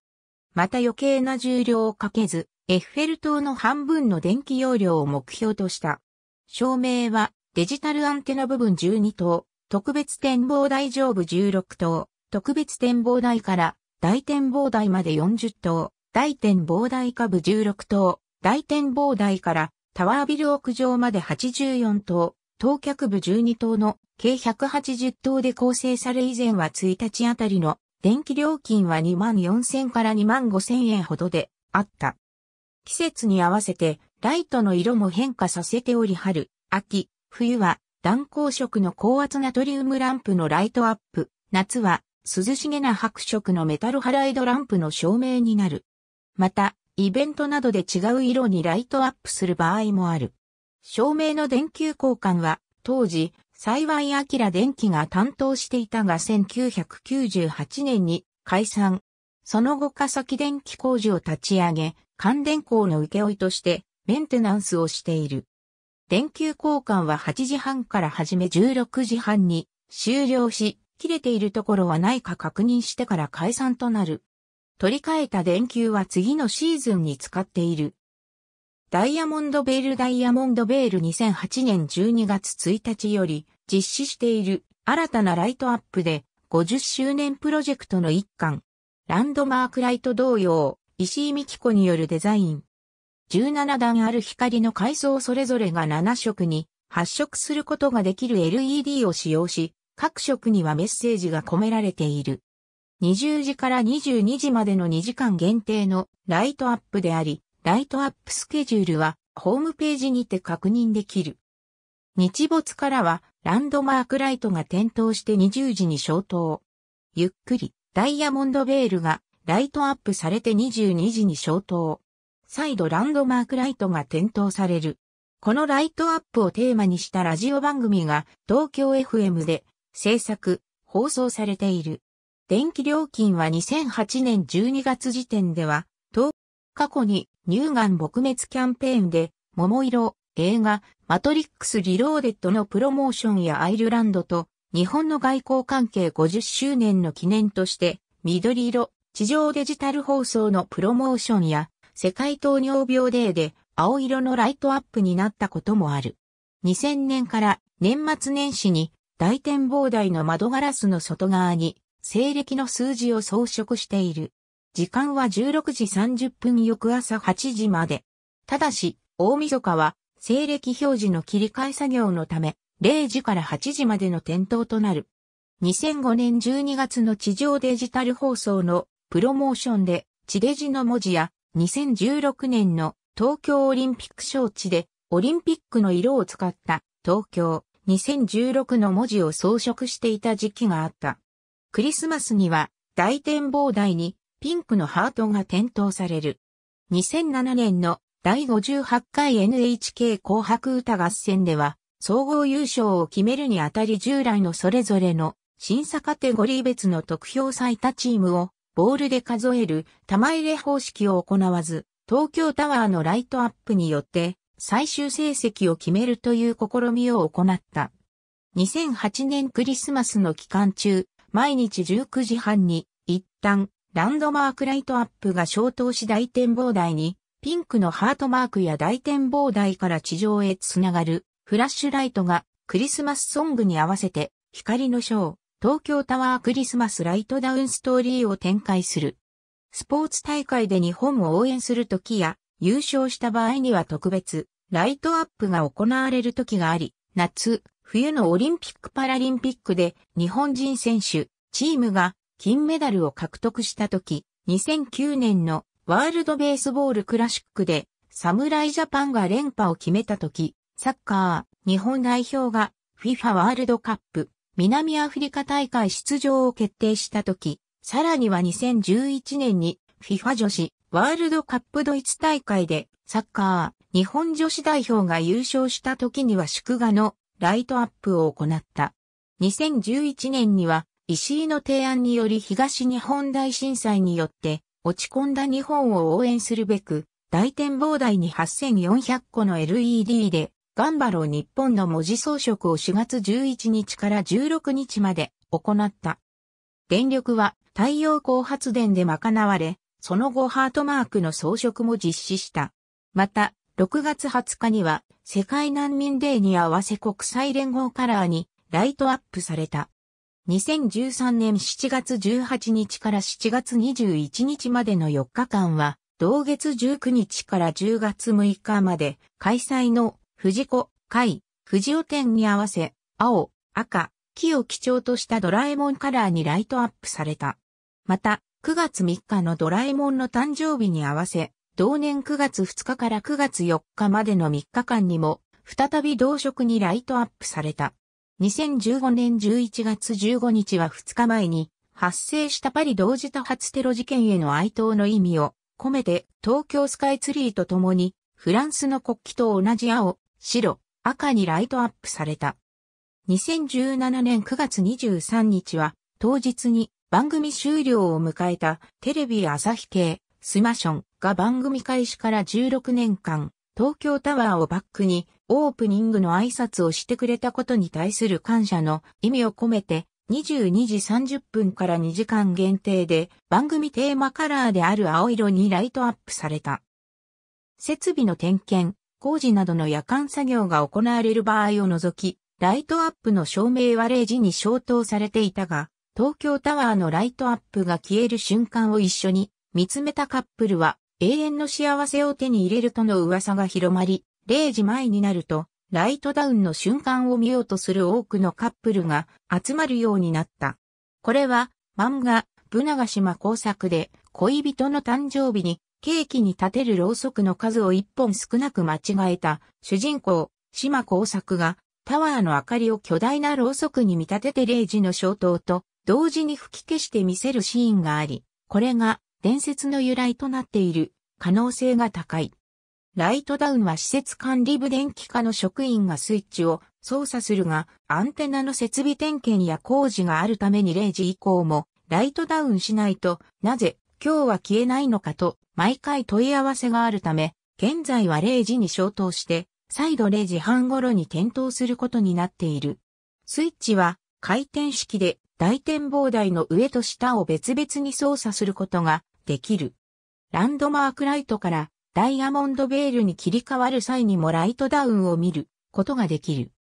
また余計な重量をかけず、エッフェル塔の半分の電気容量を目標とした。照明はデジタルアンテナ部分12塔、特別展望台上部16塔、特別展望台から大展望台まで40塔、大展望台下部16塔、大展望台からタワービル屋上まで84棟、当脚部12棟の計180棟で構成され以前は1日あたりの電気料金は2万4000から2万5000円ほどであった。季節に合わせてライトの色も変化させており春、秋、冬は暖光色の高圧ナトリウムランプのライトアップ、夏は涼しげな白色のメタルハライドランプの照明になる。また、イベントなどで違う色にライトアップする場合もある。照明の電球交換は当時幸いラ電機が担当していたが1998年に解散。その後笠木電機工事を立ち上げ、関電工の請負としてメンテナンスをしている。電球交換は8時半から始め16時半に終了し、切れているところはないか確認してから解散となる。取り替えた電球は次のシーズンに使っている。ダイヤモンドベールダイヤモンドベール2008年12月1日より実施している新たなライトアップで50周年プロジェクトの一環。ランドマークライト同様、石井美紀子によるデザイン。17段ある光の階層それぞれが7色に発色することができる LED を使用し、各色にはメッセージが込められている。20時から22時までの2時間限定のライトアップであり、ライトアップスケジュールはホームページにて確認できる。日没からはランドマークライトが点灯して20時に消灯。ゆっくりダイヤモンドベールがライトアップされて22時に消灯。再度ランドマークライトが点灯される。このライトアップをテーマにしたラジオ番組が東京 FM で制作、放送されている。電気料金は2008年12月時点では過去に乳がん撲滅キャンペーンで、桃色、映画、マトリックスリローデッドのプロモーションやアイルランドと日本の外交関係50周年の記念として、緑色、地上デジタル放送のプロモーションや、世界糖尿病デーで青色のライトアップになったこともある。2000年から年末年始に大展望台の窓ガラスの外側に西暦の数字を装飾している。時間は16時30分翌朝8時まで。ただし、大晦日は、西暦表示の切り替え作業のため、0時から8時までの点灯となる。2005年12月の地上デジタル放送のプロモーションで、地デジの文字や、2016年の東京オリンピック招致で、オリンピックの色を使った東京2016の文字を装飾していた時期があった。クリスマスには大展望台にピンクのハートが点灯される。2007年の第58回 NHK 紅白歌合戦では、総合優勝を決めるにあたり従来のそれぞれの審査カテゴリー別の得票最多チームをボールで数える玉入れ方式を行わず、東京タワーのライトアップによって最終成績を決めるという試みを行った。2008年クリスマスの期間中、毎日19時半に一旦ランドマークライトアップが消灯し大展望台に、ピンクのハートマークや大展望台から地上へつながるフラッシュライトがクリスマスソングに合わせて光のショー、東京タワークリスマスライトダウンストーリーを展開する。スポーツ大会で日本を応援するときや、優勝した場合には特別、ライトアップが行われるときがあり、夏、冬のオリンピック・パラリンピックで日本人選手、チームが金メダルを獲得した時、2009年のワールドベースボールクラシックで、侍ジャパンが連覇を決めた時、サッカー、日本代表が FIFA ワールドカップ、南アフリカ大会出場を決定した時、さらには2011年に FIFA 女子ワールドカップドイツ大会でサッカー日本女子代表が優勝した時には祝賀のライトアップを行った。2011年には石井の提案により東日本大震災によって落ち込んだ日本を応援するべく、大展望台に8400個の LED で、頑張ろう日本の文字装飾を4月11日から16日まで行った。電力は太陽光発電で賄われ、その後ハートマークの装飾も実施した。また、6月20日には世界難民デーに合わせ国際連合カラーにライトアップされた2013年7月18日から7月21日までの4日間は、同月19日から10月6日まで開催の藤子、会、藤尾展に合わせ、青、赤、木を基調としたドラえもんカラーにライトアップされた。また、9月3日のドラえもんの誕生日に合わせ、同年9月2日から9月4日までの3日間にも、再び同色にライトアップされた。2015年11月15日は2日前に発生したパリ同時多発テロ事件への哀悼の意味を込めて東京スカイツリーとともにフランスの国旗と同じ青、白、赤にライトアップされた。2017年9月23日は当日に番組終了を迎えたテレビ朝日系スマションが番組開始から16年間東京タワーをバックにオープニングの挨拶をしてくれたことに対する感謝の意味を込めて、22時30分から2時間限定で番組テーマカラーである青色にライトアップされた。設備の点検、工事などの夜間作業が行われる場合を除き、ライトアップの照明は0時に消灯されていたが、東京タワーのライトアップが消える瞬間を一緒に見つめたカップルは永遠の幸せを手に入れるとの噂が広まり、0時前になると、ライトダウンの瞬間を見ようとする多くのカップルが集まるようになった。これは漫画、ブナガ島工作で恋人の誕生日にケーキに立てるろうそくの数を一本少なく間違えた主人公、島工作がタワーの明かりを巨大なろうそくに見立てて0時の消灯と同時に吹き消して見せるシーンがあり、これが伝説の由来となっている可能性が高い。ライトダウンは施設管理部電気課の職員がスイッチを操作するが、アンテナの設備点検や工事があるために0時以降もライトダウンしないと、なぜ今日は消えないのかと、毎回問い合わせがあるため、現在は0時に消灯して、再度0時半頃に点灯することになっている。スイッチは回転式で大展望台の上と下を別々に操作することができる。ランドマークライトからダイヤモンドベールに切り替わる際にもライトダウンを見ることができる。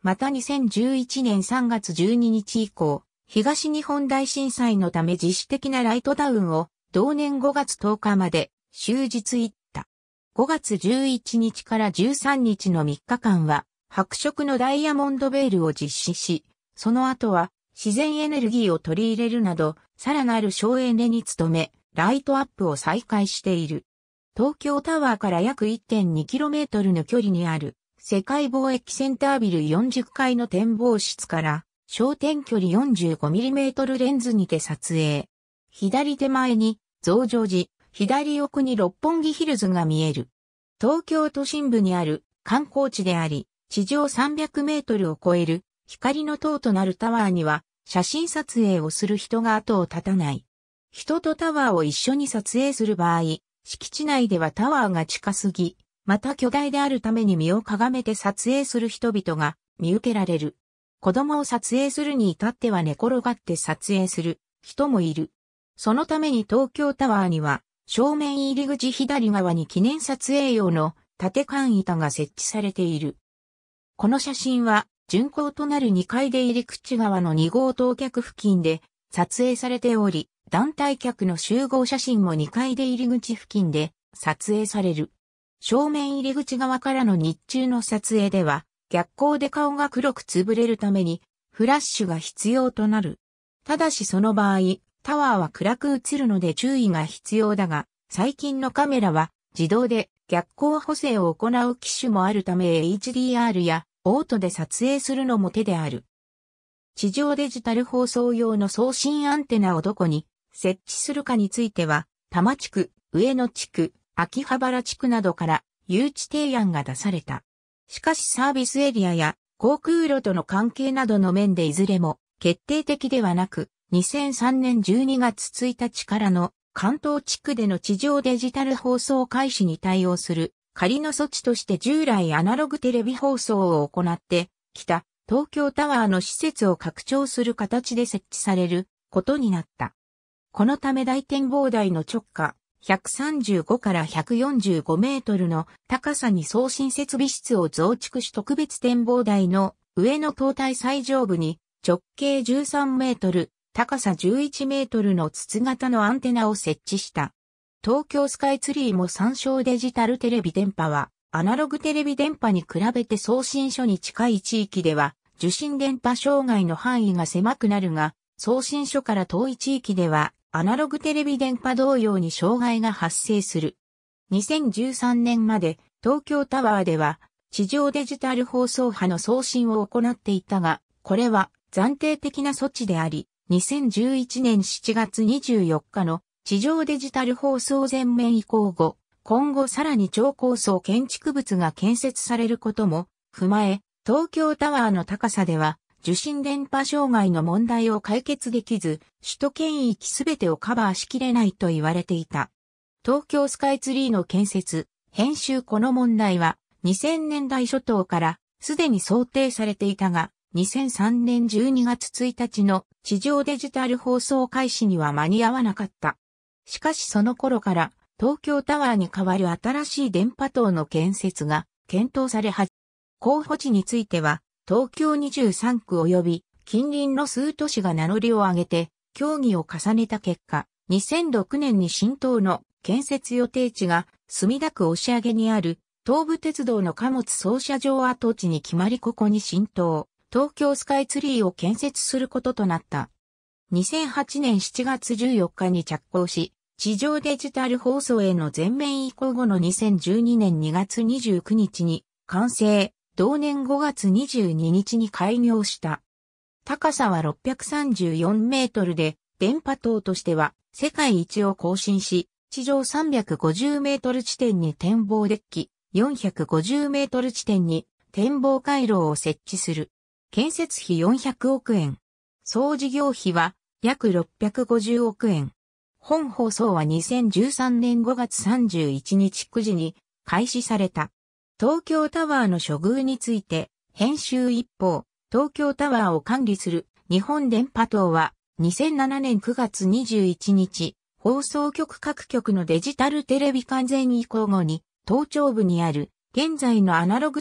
また2011年3月12日以降、東日本大震災のため実施的なライトダウンを同年5月10日まで終日行った。5月11日から13日の3日間は白色のダイヤモンドベールを実施し、その後は自然エネルギーを取り入れるなど、さらなる省エネに努め、ライトアップを再開している。東京タワーから約 1.2km の距離にある世界貿易センタービル40階の展望室から焦点距離 45mm レンズにて撮影。左手前に増上寺、左奥に六本木ヒルズが見える。東京都心部にある観光地であり、地上300メートルを超える光の塔となるタワーには写真撮影をする人が後を絶たない。人とタワーを一緒に撮影する場合、敷地内ではタワーが近すぎ、また巨大であるために身をかがめて撮影する人々が見受けられる。子供を撮影するに至っては寝転がって撮影する人もいる。そのために東京タワーには正面入り口左側に記念撮影用の縦間板が設置されている。この写真は巡航となる2階で入り口側の2号到客付近で撮影されており、団体客の集合写真も2階で入り口付近で撮影される。正面入り口側からの日中の撮影では、逆光で顔が黒く潰れるために、フラッシュが必要となる。ただしその場合、タワーは暗く映るので注意が必要だが、最近のカメラは自動で逆光補正を行う機種もあるため HDR やオートで撮影するのも手である。地上デジタル放送用の送信アンテナをどこに設置するかについては、多摩地区、上野地区、秋葉原地区などから誘致提案が出された。しかしサービスエリアや航空路との関係などの面でいずれも決定的ではなく、2003年12月1日からの関東地区での地上デジタル放送開始に対応する仮の措置として従来アナログテレビ放送を行ってきた東京タワーの施設を拡張する形で設置されることになった。このため大展望台の直下135から145メートルの高さに送信設備室を増築し特別展望台の上の塔体最上部に直径13メートル、高さ11メートルの筒型のアンテナを設置した。東京スカイツリーも参照デジタルテレビ電波はアナログテレビ電波に比べて送信所に近い地域では受信電波障害の範囲が狭くなるが、送信所から遠い地域では、アナログテレビ電波同様に障害が発生する。2013年まで、東京タワーでは、地上デジタル放送波の送信を行っていたが、これは暫定的な措置であり、2011年7月24日の地上デジタル放送全面移行後、今後さらに超高層建築物が建設されることも踏まえ、東京タワーの高さでは、受信電波障害の問題を解決できず、首都圏域すべてをカバーしきれないと言われていた。東京スカイツリーの建設、編集この問題は、2000年代初頭からすでに想定されていたが、2003年12月1日の地上デジタル放送開始には間に合わなかった。しかしその頃から東京タワーに代わる新しい電波塔の建設が検討され始め候補地については、東京23区及び近隣の数都市が名乗りを上げて、協議を重ねた結果、2006年に新東の建設予定地が墨田区押上にある東武鉄道の貨物操車場跡地に決まりここに新東、東京スカイツリーを建設することとなった。2008年7月14日に着工し、地上デジタル放送への全面移行後の2012年2月29日に完成、同年5月22日に開業した。高さは634メートルで、電波塔としては世界一を更新し、地上350メートル地点に展望デッキ、450メートル地点に展望回廊を設置する。建設費400億円。総事業費は約650億円。本放送は2013年5月31日9時に開始された。東京タワーの処遇について、編集一方、東京タワーを管理する日本電波塔は、2007年9月21日、放送局各局のデジタルテレビ完全移行後に、東庁部にある、現在のアナログ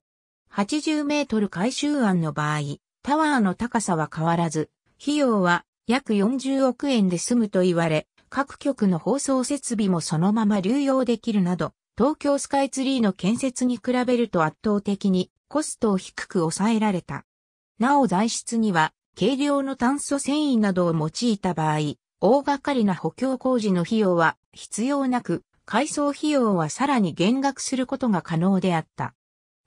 80メートル回収案の場合、タワーの高さは変わらず、費用は約40億円で済むと言われ、各局の放送設備もそのまま流用できるなど、東京スカイツリーの建設に比べると圧倒的にコストを低く抑えられた。なお材質には軽量の炭素繊維などを用いた場合、大掛かりな補強工事の費用は必要なく、改装費用はさらに減額することが可能であった。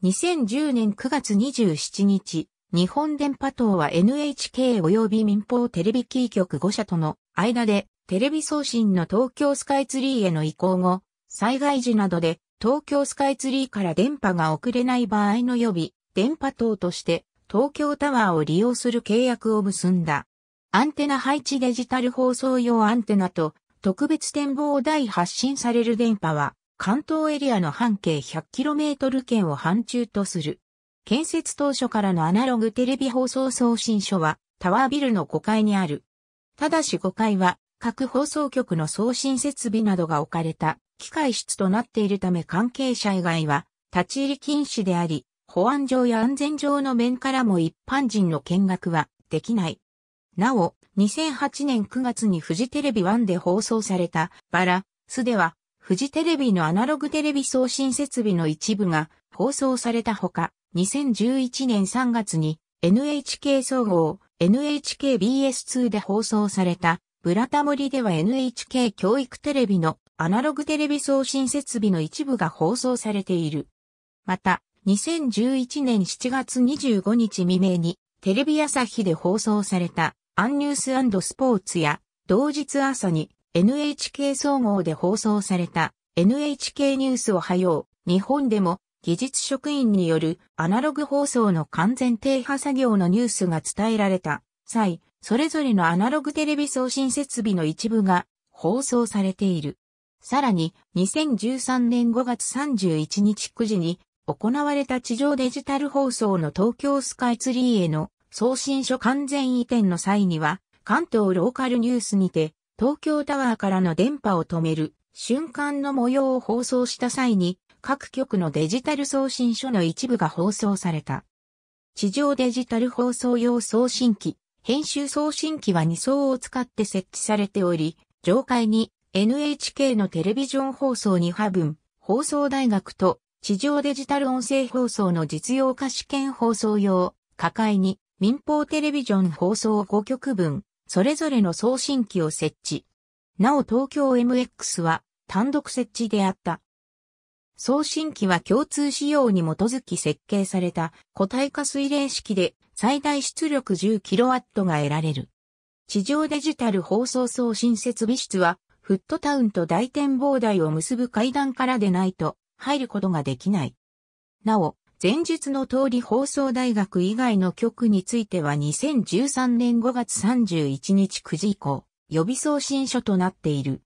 2010年9月27日、日本電波塔は NHK 及び民放テレビキー局5社との間でテレビ送信の東京スカイツリーへの移行後、災害時などで東京スカイツリーから電波が送れない場合の予備、電波塔として東京タワーを利用する契約を結んだ。アンテナ配置デジタル放送用アンテナと特別展望台発信される電波は関東エリアの半径 100km 圏を範疇とする。建設当初からのアナログテレビ放送送信所はタワービルの5階にある。ただし5階は各放送局の送信設備などが置かれた機械室となっているため関係者以外は立ち入り禁止であり、保安上や安全上の面からも一般人の見学はできない。なお、2008年9月にフジテレビ1で放送されたバラ、スでは、フジテレビのアナログテレビ送信設備の一部が放送されたほか、2011年3月に NHK 総合、NHKBS2 で放送された、ブラタモリでは NHK 教育テレビのアナログテレビ送信設備の一部が放送されている。また、2011年7月25日未明に、テレビ朝日で放送された、アンニューススポーツや、同日朝に NHK 総合で放送された NHK ニュースをはよう。日本でも技術職員によるアナログ放送の完全停波作業のニュースが伝えられた際、それぞれのアナログテレビ送信設備の一部が放送されている。さらに、2013年5月31日9時に、行われた地上デジタル放送の東京スカイツリーへの送信所完全移転の際には、関東ローカルニュースにて、東京タワーからの電波を止める瞬間の模様を放送した際に、各局のデジタル送信所の一部が放送された。地上デジタル放送用送信機、編集送信機は2層を使って設置されており、上階に NHK のテレビジョン放送に波分、放送大学と地上デジタル音声放送の実用化試験放送用、下界に民放テレビジョン放送5局分、それぞれの送信機を設置。なお東京 MX は単独設置であった。送信機は共通仕様に基づき設計された固体化水冷式で最大出力 10kW が得られる。地上デジタル放送送信設備室はフットタウンと大展望台を結ぶ階段からでないと入ることができない。なお、前述の通り放送大学以外の局については2013年5月31日9時以降、予備送信書となっている。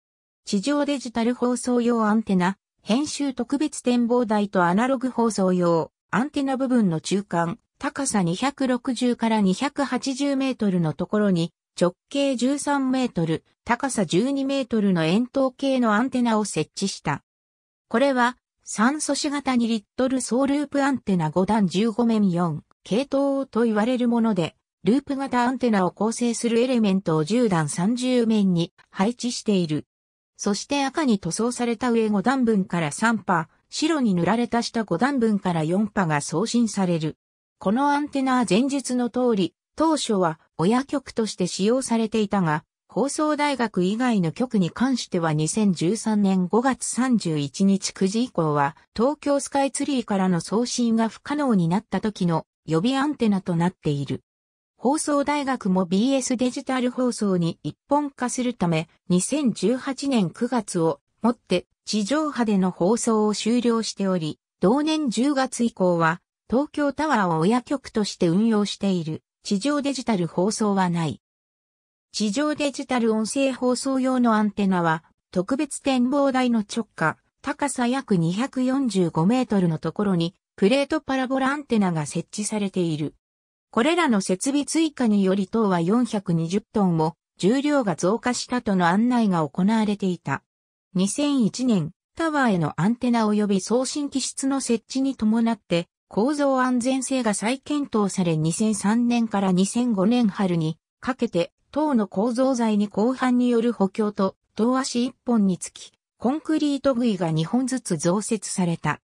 地上デジタル放送用アンテナ、編集特別展望台とアナログ放送用、アンテナ部分の中間、高さ260から280メートルのところに、直径13メートル、高さ12メートルの円筒形のアンテナを設置した。これは、酸素子型にリットル総ループアンテナ5段15面4系統と言われるもので、ループ型アンテナを構成するエレメントを10段30面に配置している。そして赤に塗装された上5段分から3波、白に塗られた下5段分から4波が送信される。このアンテナは前述の通り、当初は親局として使用されていたが、放送大学以外の局に関しては2013年5月31日9時以降は東京スカイツリーからの送信が不可能になった時の予備アンテナとなっている。放送大学も BS デジタル放送に一本化するため2018年9月をもって地上波での放送を終了しており、同年10月以降は東京タワーを親局として運用している。地上デジタル放送はない。地上デジタル音声放送用のアンテナは、特別展望台の直下、高さ約245メートルのところに、プレートパラボラアンテナが設置されている。これらの設備追加により等は420トンも重量が増加したとの案内が行われていた。2001年、タワーへのアンテナ及び送信機室の設置に伴って構造安全性が再検討され2003年から2005年春にかけて等の構造材に後半による補強と等足一本につきコンクリート位が2本ずつ増設された。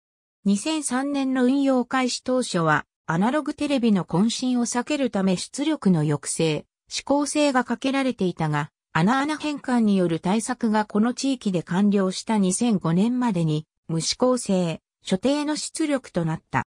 2003年の運用開始当初はアナログテレビの渾身を避けるため出力の抑制、指向性がかけられていたが、穴穴変換による対策がこの地域で完了した2005年までに、無指向性、所定の出力となった。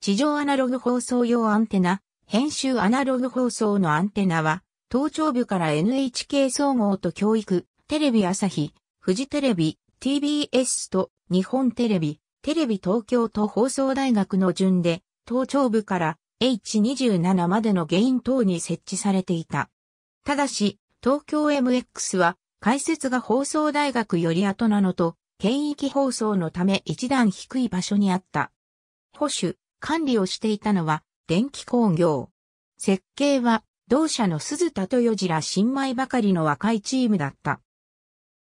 地上アナログ放送用アンテナ、編集アナログ放送のアンテナは、東庁部から NHK 総合と教育、テレビ朝日、フジテレビ、TBS と日本テレビ、テレビ東京と放送大学の順で、東庁部から H27 までのゲイン等に設置されていた。ただし、東京 MX は、解説が放送大学より後なのと、県域放送のため一段低い場所にあった。保守、管理をしていたのは電気工業。設計は同社の鈴田豊じら新米ばかりの若いチームだった。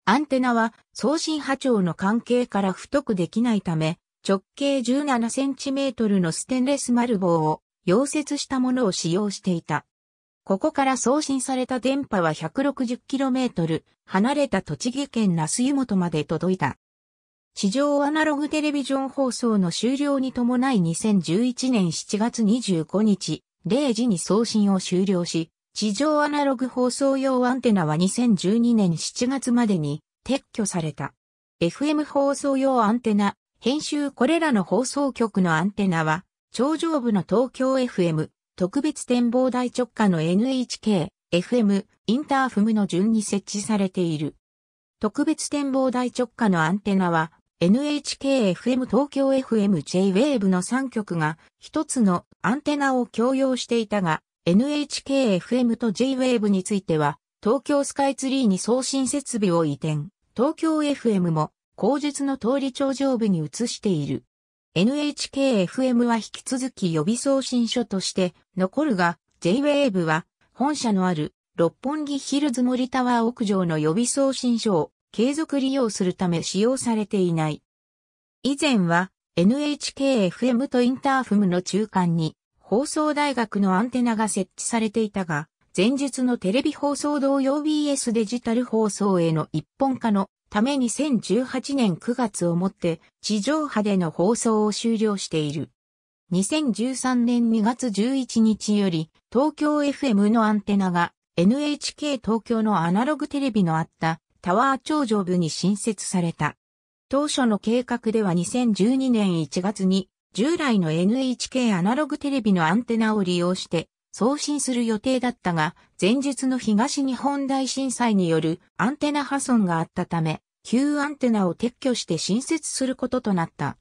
アンテナは送信波長の関係から太くできないため、直径17センチメートルのステンレス丸棒を溶接したものを使用していた。ここから送信された電波は 160km 離れた栃木県那須湯本まで届いた。地上アナログテレビジョン放送の終了に伴い2011年7月25日0時に送信を終了し、地上アナログ放送用アンテナは2012年7月までに撤去された。FM 放送用アンテナ、編集これらの放送局のアンテナは、頂上部の東京 FM、特別展望台直下の NHK、FM、インターフムの順に設置されている。特別展望台直下のアンテナは、NHKFM 東京 FMJWAVE の3局が一つのアンテナを共用していたが、NHKFM と JWAVE については、東京スカイツリーに送信設備を移転、東京 FM も後述の通り頂上部に移している。NHKFM は引き続き予備送信所として残るが、JWAVE は本社のある六本木ヒルズ森タワー屋上の予備送信所を継続利用するため使用されていない。以前は NHKFM とインターフムの中間に放送大学のアンテナが設置されていたが、前述のテレビ放送同様 BS デジタル放送への一本化のため2018年9月をもって地上波での放送を終了している。2013年2月11日より東京 FM のアンテナが NHK 東京のアナログテレビのあったタワー頂上部に新設された。当初の計画では2012年1月に従来の NHK アナログテレビのアンテナを利用して送信する予定だったが、前述の東日本大震災によるアンテナ破損があったため、旧アンテナを撤去して新設することとなった。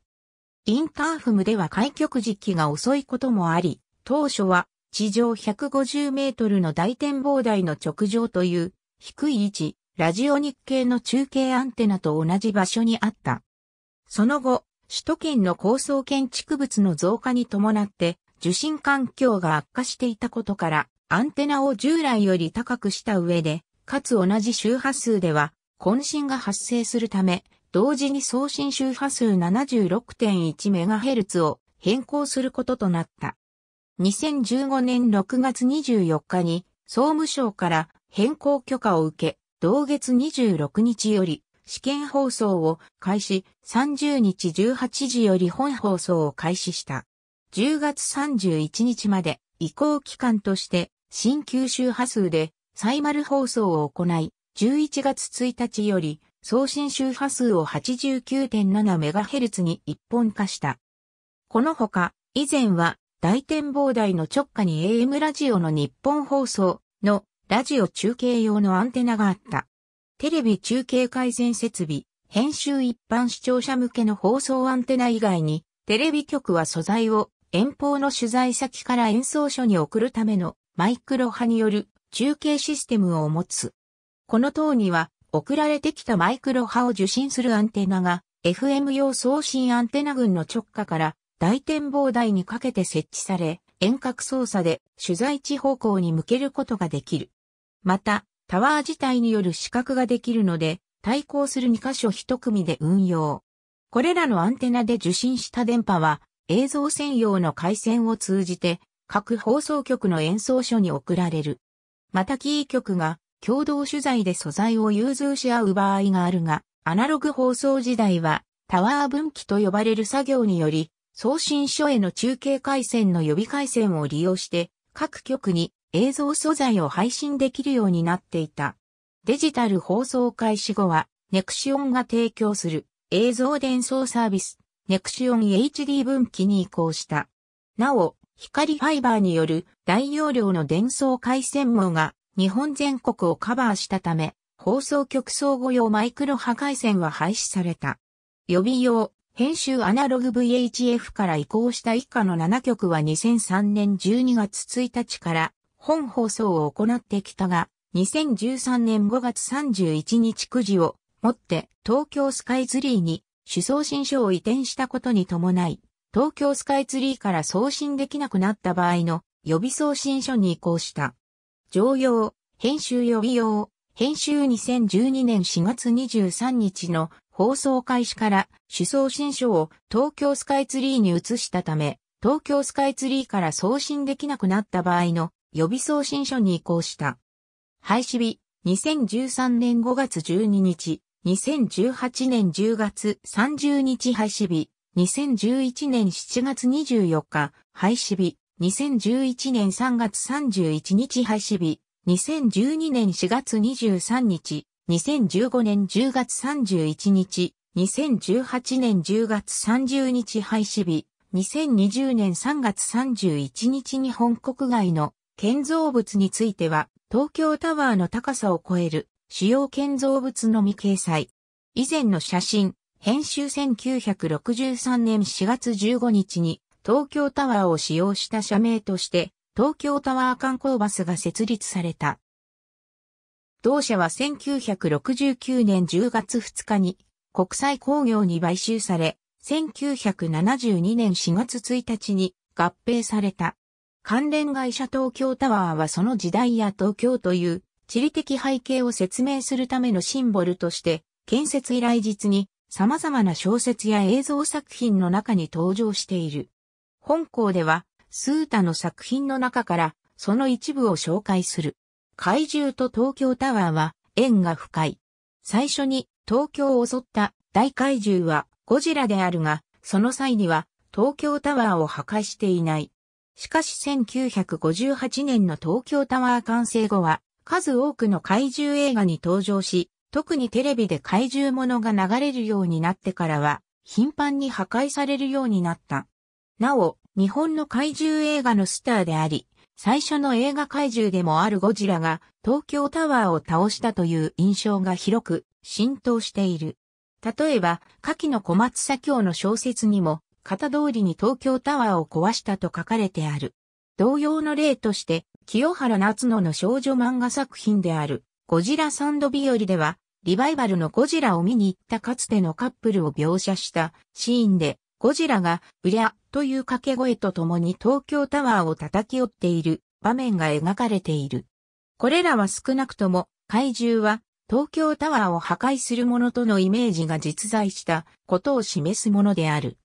インターフムでは開局時期が遅いこともあり、当初は地上150メートルの大展望台の直上という低い位置、ラジオ日経の中継アンテナと同じ場所にあった。その後、首都圏の高層建築物の増加に伴って受信環境が悪化していたことから、アンテナを従来より高くした上で、かつ同じ周波数では、渾身が発生するため、同時に送信周波数 76.1MHz を変更することとなった。2015年6月24日に、総務省から変更許可を受け、同月26日より試験放送を開始、30日18時より本放送を開始した。10月31日まで移行期間として新旧周波数でサイマル放送を行い、11月1日より送信周波数を 89.7MHz に一本化した。このほか、以前は大展望台の直下に AM ラジオの日本放送のラジオ中継用のアンテナがあった。テレビ中継改善設備、編集一般視聴者向けの放送アンテナ以外に、テレビ局は素材を遠方の取材先から演奏所に送るためのマイクロ波による中継システムを持つ。この塔には送られてきたマイクロ波を受信するアンテナが FM 用送信アンテナ群の直下から大展望台にかけて設置され、遠隔操作で取材地方向に向けることができる。また、タワー自体による視覚ができるので、対抗する2箇所1組で運用。これらのアンテナで受信した電波は、映像専用の回線を通じて、各放送局の演奏所に送られる。またキー局が共同取材で素材を融通し合う場合があるが、アナログ放送時代はタワー分岐と呼ばれる作業により送信書への中継回線の予備回線を利用して各局に映像素材を配信できるようになっていた。デジタル放送開始後はネクシオンが提供する映像伝送サービスネクシオン HD 分岐に移行した。なお、光ファイバーによる大容量の伝送回線網が日本全国をカバーしたため、放送局総合用マイクロ波回線は廃止された。予備用編集アナログ VHF から移行した以下の7曲は2003年12月1日から本放送を行ってきたが、2013年5月31日9時をもって東京スカイツリーに主送信書を移転したことに伴い、東京スカイツリーから送信できなくなった場合の予備送信書に移行した。常用、編集予備用、編集2012年4月23日の放送開始から主送信書を東京スカイツリーに移したため、東京スカイツリーから送信できなくなった場合の予備送信書に移行した。廃止日、2013年5月12日、2018年10月30日廃止日、2011年7月24日廃止日、2011年3月31日廃止日、2012年4月23日、2015年10月31日、2018年10月30日廃止日、2020年3月31日日本国外の建造物については、東京タワーの高さを超える主要建造物のみ掲載。以前の写真、編集1963年4月15日に東京タワーを使用した社名として東京タワー観光バスが設立された。同社は1969年10月2日に国際工業に買収され、1972年4月1日に合併された。関連会社東京タワーはその時代や東京という地理的背景を説明するためのシンボルとして、建設以来実に様々な小説や映像作品の中に登場している。本校では、スータの作品の中からその一部を紹介する。怪獣と東京タワーは縁が深い。最初に東京を襲った大怪獣はゴジラであるが、その際には東京タワーを破壊していない。しかし1958年の東京タワー完成後は数多くの怪獣映画に登場し、特にテレビで怪獣ものが流れるようになってからは頻繁に破壊されるようになった。なお、日本の怪獣映画のスターであり、最初の映画怪獣でもあるゴジラが東京タワーを倒したという印象が広く浸透している。例えば、下記の小松左京の小説にも、型通りに東京タワーを壊したと書かれてある。同様の例として、清原夏野の少女漫画作品である、ゴジラサンド日和では、リバイバルのゴジラを見に行ったかつてのカップルを描写したシーンで、ゴジラが、うりゃ、という掛け声とともに東京タワーを叩き折っている場面が描かれている。これらは少なくとも、怪獣は、東京タワーを破壊するものとのイメージが実在したことを示すものである。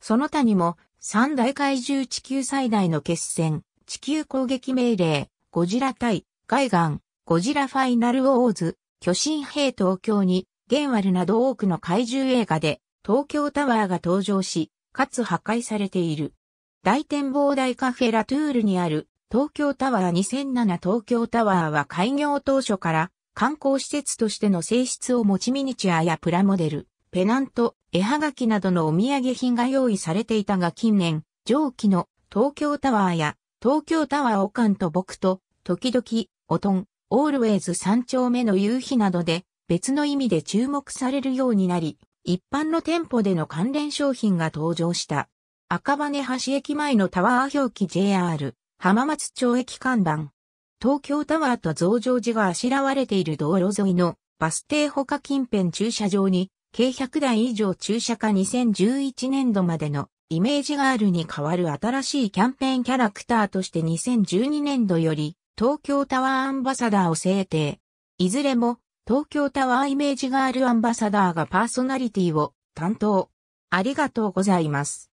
その他にも、三大怪獣地球最大の決戦、地球攻撃命令、ゴジラ対、ガイガン、ゴジラファイナルオーズ、巨神兵東京に、ゲンワルなど多くの怪獣映画で東京タワーが登場し、かつ破壊されている。大展望台カフェラトゥールにある東京タワー2007東京タワーは開業当初から観光施設としての性質を持ちミニチュアやプラモデル、ペナント、絵はがきなどのお土産品が用意されていたが近年、上記の東京タワーや東京タワーオカンと僕と、時々、オトン、オールウェイズ三丁目の夕日などで別の意味で注目されるようになり、一般の店舗での関連商品が登場した。赤羽橋駅前のタワー表記 JR、浜松町駅看板。東京タワーと増上寺があしらわれている道路沿いのバス停ほか近辺駐車場に、計100台以上駐車化2011年度までのイメージガールに変わる新しいキャンペーンキャラクターとして2012年度より東京タワーアンバサダーを制定。いずれも東京タワーイメージガールアンバサダーがパーソナリティを担当。ありがとうございます。